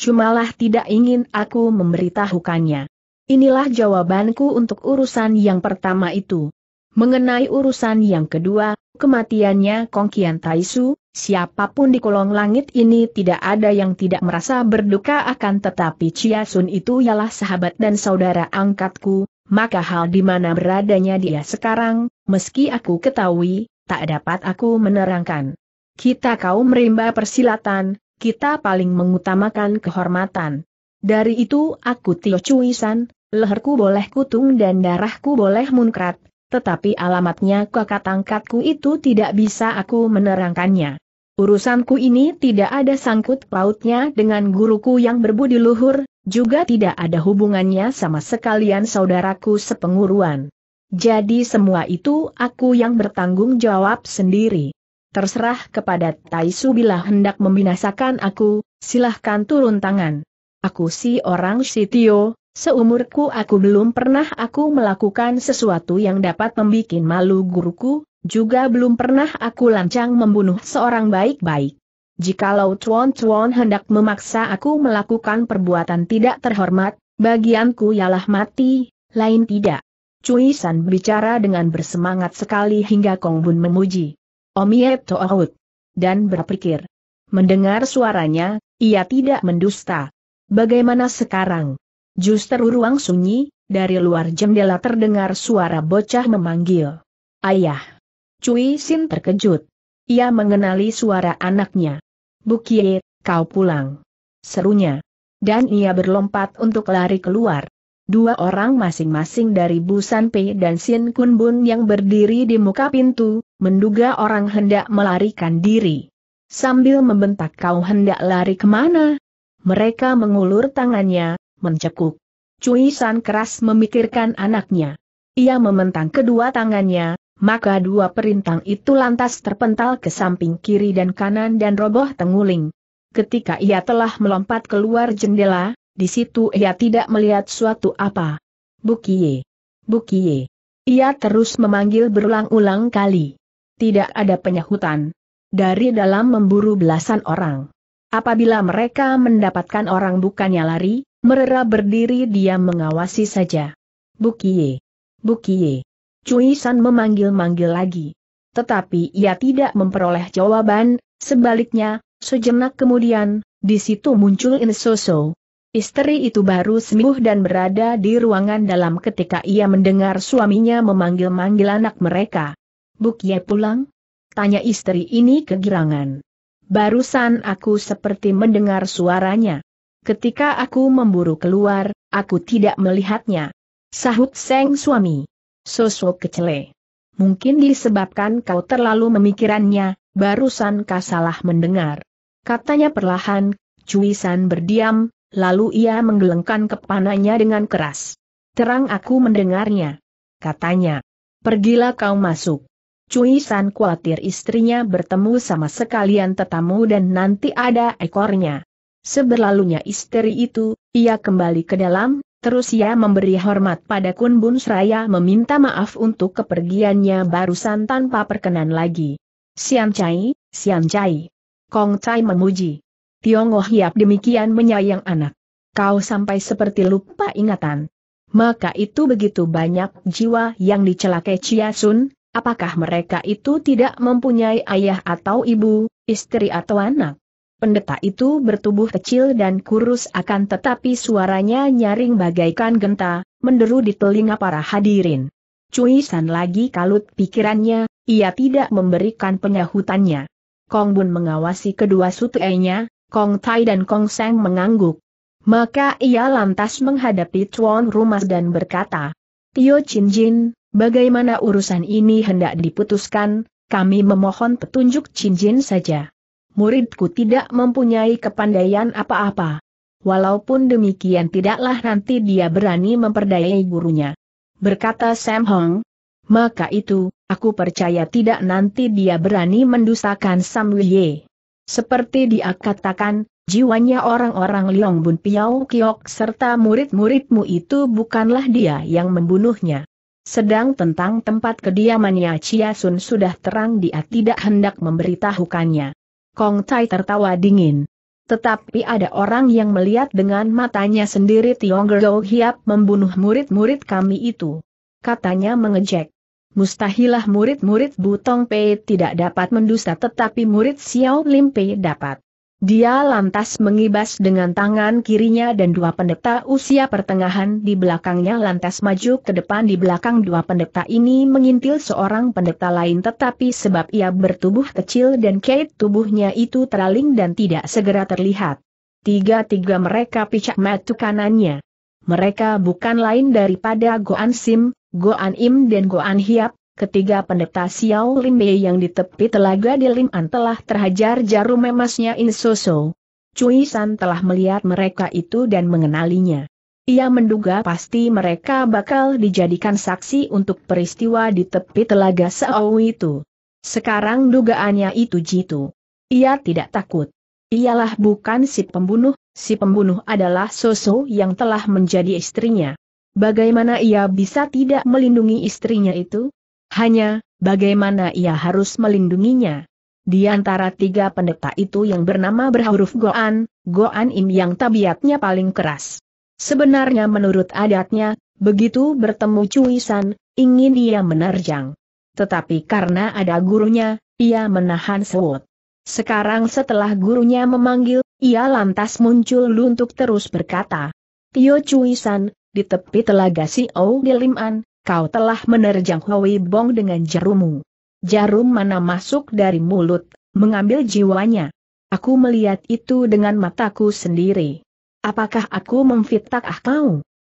Cumalah tidak ingin aku memberitahukannya. Inilah jawabanku untuk urusan yang pertama itu. Mengenai urusan yang kedua, kematiannya Kongkian Taisu, siapapun di kolong langit ini tidak ada yang tidak merasa berduka akan tetapi Chia Sun itu ialah sahabat dan saudara angkatku, maka hal di mana beradanya dia sekarang, meski aku ketahui, tak dapat aku menerangkan. Kita kau merimba persilatan, kita paling mengutamakan kehormatan. Dari itu aku Tio Cuisan, leherku boleh kutung dan darahku boleh munkrat, tetapi alamatnya kakak tangkatku itu tidak bisa aku menerangkannya. Urusanku ini tidak ada sangkut pautnya dengan guruku yang berbudi luhur, juga tidak ada hubungannya sama sekalian saudaraku sepenguruan. Jadi semua itu aku yang bertanggung jawab sendiri. Terserah kepada Taisu bila hendak membinasakan aku, silahkan turun tangan. Aku si orang Sitio, seumurku aku belum pernah aku melakukan sesuatu yang dapat membuat malu guruku, juga belum pernah aku lancang membunuh seorang baik-baik. Jikalau tuan-tuan hendak memaksa aku melakukan perbuatan tidak terhormat, bagianku ialah mati, lain tidak. Cui San bicara dengan bersemangat sekali hingga Kong Bun memuji. Omie Toahut. Dan berpikir. Mendengar suaranya, ia tidak mendusta. Bagaimana sekarang? Justru ruang sunyi, dari luar jendela terdengar suara bocah memanggil. Ayah. Cui Sin terkejut. Ia mengenali suara anaknya. Bukie, kau pulang. Serunya. Dan ia berlompat untuk lari keluar. Dua orang masing-masing dari Busan Pei dan Sin Kun Bun yang berdiri di muka pintu, menduga orang hendak melarikan diri. Sambil membentak kau hendak lari kemana? Mereka mengulur tangannya, mencekuk. Cui San keras memikirkan anaknya. Ia mementang kedua tangannya, maka dua perintang itu lantas terpental ke samping kiri dan kanan dan roboh tenguling. Ketika ia telah melompat keluar jendela, di situ ia tidak melihat suatu apa. Bukie. Bukie. Ia terus memanggil berulang-ulang kali. Tidak ada penyahutan. Dari dalam memburu belasan orang. Apabila mereka mendapatkan orang bukannya lari, merera berdiri dia mengawasi saja. Bukie. Bukie. Cui San memanggil-manggil lagi. Tetapi ia tidak memperoleh jawaban, sebaliknya, sejenak kemudian, di situ muncul Insoso. Istri itu baru sembuh dan berada di ruangan dalam ketika ia mendengar suaminya memanggil-manggil anak mereka. Buk Ye pulang? Tanya istri ini kegirangan. Barusan aku seperti mendengar suaranya. Ketika aku memburu keluar, aku tidak melihatnya. Sahut Seng suami. Sosok kecele. Mungkin disebabkan kau terlalu memikirannya, barusan kau salah mendengar. Katanya perlahan, Cuisan berdiam, lalu ia menggelengkan kepananya dengan keras. Terang aku mendengarnya. Katanya, pergilah kau masuk. Cuisan khawatir istrinya bertemu sama sekalian tetamu dan nanti ada ekornya. Seberlalunya istri itu, ia kembali ke dalam, Terus ia memberi hormat pada Kun Bun Seraya meminta maaf untuk kepergiannya barusan tanpa perkenan lagi. Sian Chai, Sian Chai. Kong Chai memuji. Tionghoa Hiap demikian menyayang anak. Kau sampai seperti lupa ingatan. Maka itu begitu banyak jiwa yang dicelakai Chia Sun, apakah mereka itu tidak mempunyai ayah atau ibu, istri atau anak? Pendeta itu bertubuh kecil dan kurus akan tetapi suaranya nyaring bagaikan genta, menderu di telinga para hadirin. Cui San lagi kalut pikirannya, ia tidak memberikan penyahutannya. Kong Bun mengawasi kedua sutenya, Kong Tai dan Kong Seng mengangguk. Maka ia lantas menghadapi tuan rumah dan berkata, Tio Chin Jin, bagaimana urusan ini hendak diputuskan, kami memohon petunjuk Chin Jin saja muridku tidak mempunyai kepandaian apa-apa. Walaupun demikian tidaklah nanti dia berani memperdayai gurunya. Berkata Sam Hong, maka itu, aku percaya tidak nanti dia berani mendustakan Sam Wiye. Seperti dia katakan, jiwanya orang-orang Liong Bun Piao Kiok serta murid-muridmu itu bukanlah dia yang membunuhnya. Sedang tentang tempat kediamannya Chia Sun sudah terang dia tidak hendak memberitahukannya. Kong Tai tertawa dingin. Tetapi ada orang yang melihat dengan matanya sendiri Tiong Gero Hiap membunuh murid-murid kami itu. Katanya mengejek. Mustahilah murid-murid Butong Pei tidak dapat mendusta tetapi murid Xiao Lim Pei dapat. Dia lantas mengibas dengan tangan kirinya dan dua pendeta usia pertengahan di belakangnya lantas maju ke depan di belakang dua pendeta ini mengintil seorang pendeta lain tetapi sebab ia bertubuh kecil dan kait tubuhnya itu teraling dan tidak segera terlihat. Tiga-tiga mereka picak matu kanannya. Mereka bukan lain daripada Goan Sim, Goan Im dan Goan Hiap, Ketiga pendeta Xiao Limbe yang di tepi telaga di Liman telah terhajar jarum emasnya Insoso. Cui San telah melihat mereka itu dan mengenalinya. Ia menduga pasti mereka bakal dijadikan saksi untuk peristiwa di tepi telaga Sao itu. Sekarang dugaannya itu jitu. Ia tidak takut. Ialah bukan si pembunuh, si pembunuh adalah Soso yang telah menjadi istrinya. Bagaimana ia bisa tidak melindungi istrinya itu? Hanya, bagaimana ia harus melindunginya? Di antara tiga pendeta itu yang bernama berhuruf Goan, Goan Im yang tabiatnya paling keras. Sebenarnya menurut adatnya, begitu bertemu Cui San, ingin ia menerjang. Tetapi karena ada gurunya, ia menahan sewot. Sekarang setelah gurunya memanggil, ia lantas muncul untuk terus berkata. Tio San, di tepi telaga si Xiao An, kau telah menerjang Hui Bong dengan jarumu. Jarum mana masuk dari mulut, mengambil jiwanya. Aku melihat itu dengan mataku sendiri. Apakah aku memfitnah ah kau?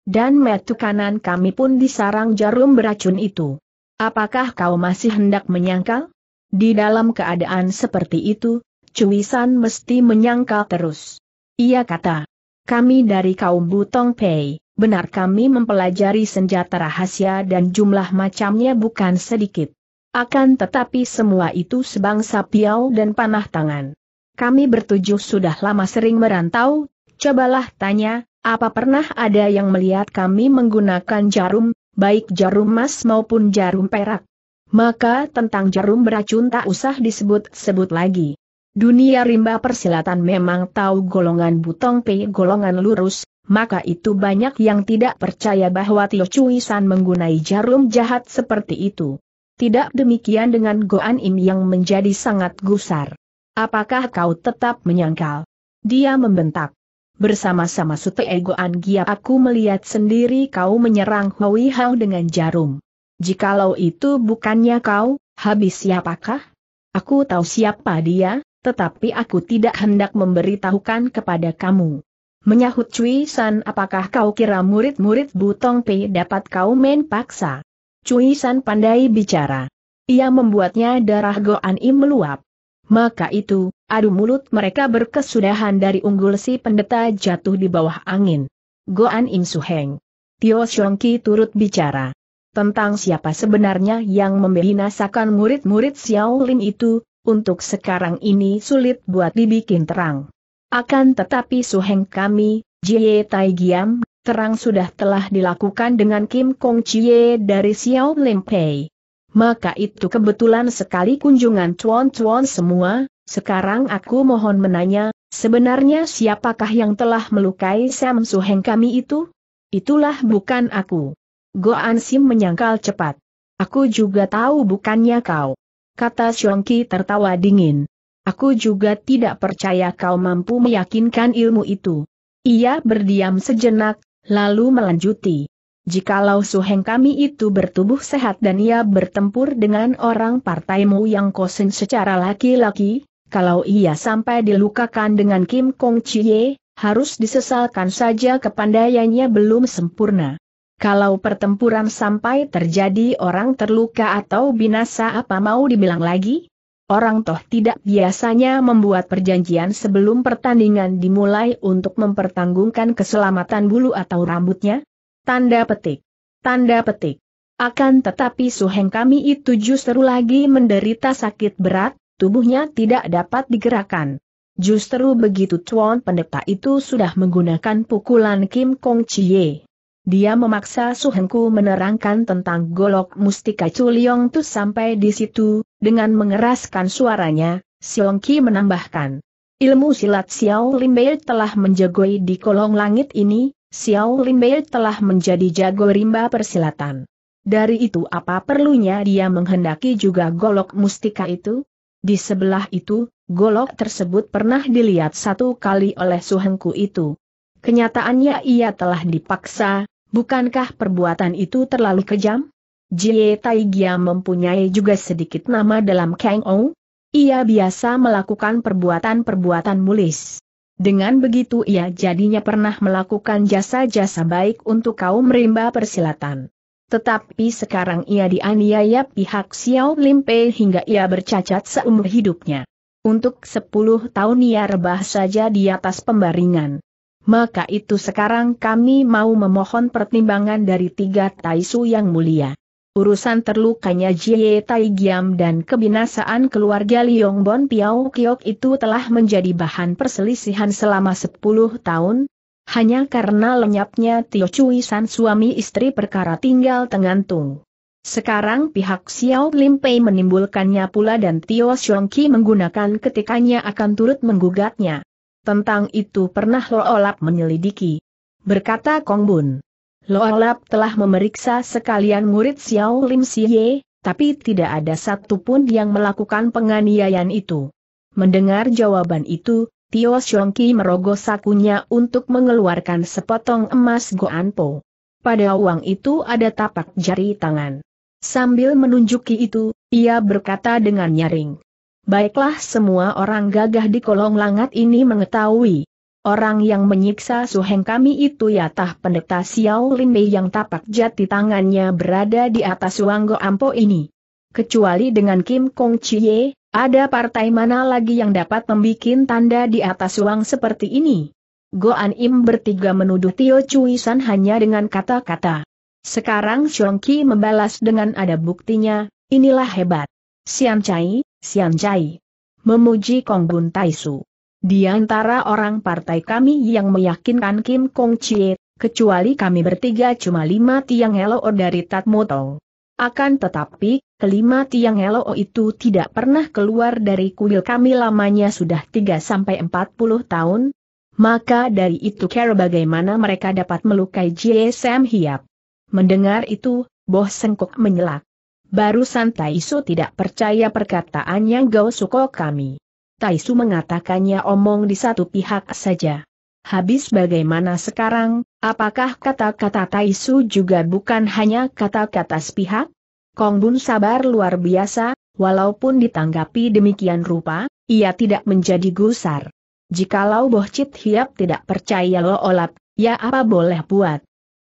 Dan metu kanan kami pun disarang jarum beracun itu. Apakah kau masih hendak menyangkal? Di dalam keadaan seperti itu, Cuisan mesti menyangkal terus. Ia kata, kami dari kaum Butong Pei benar kami mempelajari senjata rahasia dan jumlah macamnya bukan sedikit. Akan tetapi semua itu sebangsa piau dan panah tangan. Kami bertujuh sudah lama sering merantau, cobalah tanya, apa pernah ada yang melihat kami menggunakan jarum, baik jarum emas maupun jarum perak? Maka tentang jarum beracun tak usah disebut-sebut lagi. Dunia rimba persilatan memang tahu golongan butong P golongan lurus, maka itu banyak yang tidak percaya bahwa Tio Cui San menggunai jarum jahat seperti itu. Tidak demikian dengan Goan Im yang menjadi sangat gusar. Apakah kau tetap menyangkal? Dia membentak. Bersama-sama Sute Egoan Gia aku melihat sendiri kau menyerang Hui Hao dengan jarum. Jikalau itu bukannya kau, habis siapakah? Aku tahu siapa dia, tetapi aku tidak hendak memberitahukan kepada kamu. Menyahut Cui San apakah kau kira murid-murid Butong Pei dapat kau main paksa? Cui San pandai bicara. Ia membuatnya darah Goan Im meluap. Maka itu, adu mulut mereka berkesudahan dari unggul si pendeta jatuh di bawah angin. Goan Im Suheng. Tio Xiongki turut bicara. Tentang siapa sebenarnya yang membinasakan murid-murid Xiao Lin itu, untuk sekarang ini sulit buat dibikin terang. Akan tetapi suheng kami, Jie Tai Giam, terang sudah telah dilakukan dengan Kim Kong Chie dari Xiao Lim Maka itu kebetulan sekali kunjungan cuan-cuan semua, sekarang aku mohon menanya, sebenarnya siapakah yang telah melukai Sam Suheng kami itu? Itulah bukan aku. Goan Sim menyangkal cepat. Aku juga tahu bukannya kau. Kata Xiongki tertawa dingin. Aku juga tidak percaya kau mampu meyakinkan ilmu itu. Ia berdiam sejenak, lalu melanjuti. Jikalau suheng kami itu bertubuh sehat dan ia bertempur dengan orang partaimu yang kosen secara laki-laki, kalau ia sampai dilukakan dengan Kim Kong Chie, harus disesalkan saja kepandaiannya belum sempurna. Kalau pertempuran sampai terjadi orang terluka atau binasa apa mau dibilang lagi? Orang toh tidak biasanya membuat perjanjian sebelum pertandingan dimulai untuk mempertanggungkan keselamatan bulu atau rambutnya? Tanda petik. Tanda petik. Akan tetapi suheng kami itu justru lagi menderita sakit berat, tubuhnya tidak dapat digerakkan. Justru begitu cuan pendeta itu sudah menggunakan pukulan Kim Kong Chie. Dia memaksa Suhengku menerangkan tentang golok mustika Chuliong Tu sampai di situ, dengan mengeraskan suaranya, Siongki menambahkan. Ilmu silat Xiao Limbei telah menjagoi di kolong langit ini, Xiao Limbei telah menjadi jago rimba persilatan. Dari itu apa perlunya dia menghendaki juga golok mustika itu? Di sebelah itu, golok tersebut pernah dilihat satu kali oleh suhengku itu. Kenyataannya ia telah dipaksa, bukankah perbuatan itu terlalu kejam? Jie Taigia mempunyai juga sedikit nama dalam Kang Ou. Ia biasa melakukan perbuatan-perbuatan mulis. Dengan begitu ia jadinya pernah melakukan jasa-jasa baik untuk kaum rimba persilatan. Tetapi sekarang ia dianiaya pihak Xiao Limpe hingga ia bercacat seumur hidupnya. Untuk 10 tahun ia rebah saja di atas pembaringan maka itu sekarang kami mau memohon pertimbangan dari tiga Taisu yang mulia. Urusan terlukanya Jie Tai Giam dan kebinasaan keluarga Liong Bon Piao Kiok itu telah menjadi bahan perselisihan selama 10 tahun, hanya karena lenyapnya Tio Cui San suami istri perkara tinggal tengantung. Sekarang pihak Xiao Lim Pei menimbulkannya pula dan Tio Xiong Ki menggunakan ketikannya akan turut menggugatnya. Tentang itu pernah lo Loolap menyelidiki. Berkata Kong Bun. Loolap telah memeriksa sekalian murid Xiao Lim Siye, tapi tidak ada satupun yang melakukan penganiayaan itu. Mendengar jawaban itu, Tio Xiongki merogoh sakunya untuk mengeluarkan sepotong emas Po. Pada uang itu ada tapak jari tangan. Sambil menunjuki itu, ia berkata dengan nyaring. Baiklah semua orang gagah di kolong langat ini mengetahui. Orang yang menyiksa suheng kami itu yatah pendeta Xiao mei yang tapak jati tangannya berada di atas Wanggo Ampo ini. Kecuali dengan Kim Kong Chie, ada partai mana lagi yang dapat membuat tanda di atas uang seperti ini? Goan Im bertiga menuduh Tio Cui San hanya dengan kata-kata. Sekarang Xiong Ki membalas dengan ada buktinya, inilah hebat. Sian Chai, Jai. Memuji Kong Bun Taisu. Di antara orang partai kami yang meyakinkan Kim Kong Chie, kecuali kami bertiga cuma lima tiang helo dari tatmoto. Akan tetapi, kelima tiang helo itu tidak pernah keluar dari kuil kami lamanya sudah 3-40 tahun. Maka dari itu kira bagaimana mereka dapat melukai Jie Sam Hiap. Mendengar itu, Boh Sengkok menyelak. Barusan Taisu tidak percaya perkataan yang gau Suko kami. Taisu mengatakannya omong di satu pihak saja. Habis bagaimana sekarang, apakah kata-kata Taisu juga bukan hanya kata-kata sepihak? Kong Bun sabar luar biasa, walaupun ditanggapi demikian rupa, ia tidak menjadi gusar. Jikalau Boh Chit Hiap tidak percaya Lo Olap, ya apa boleh buat?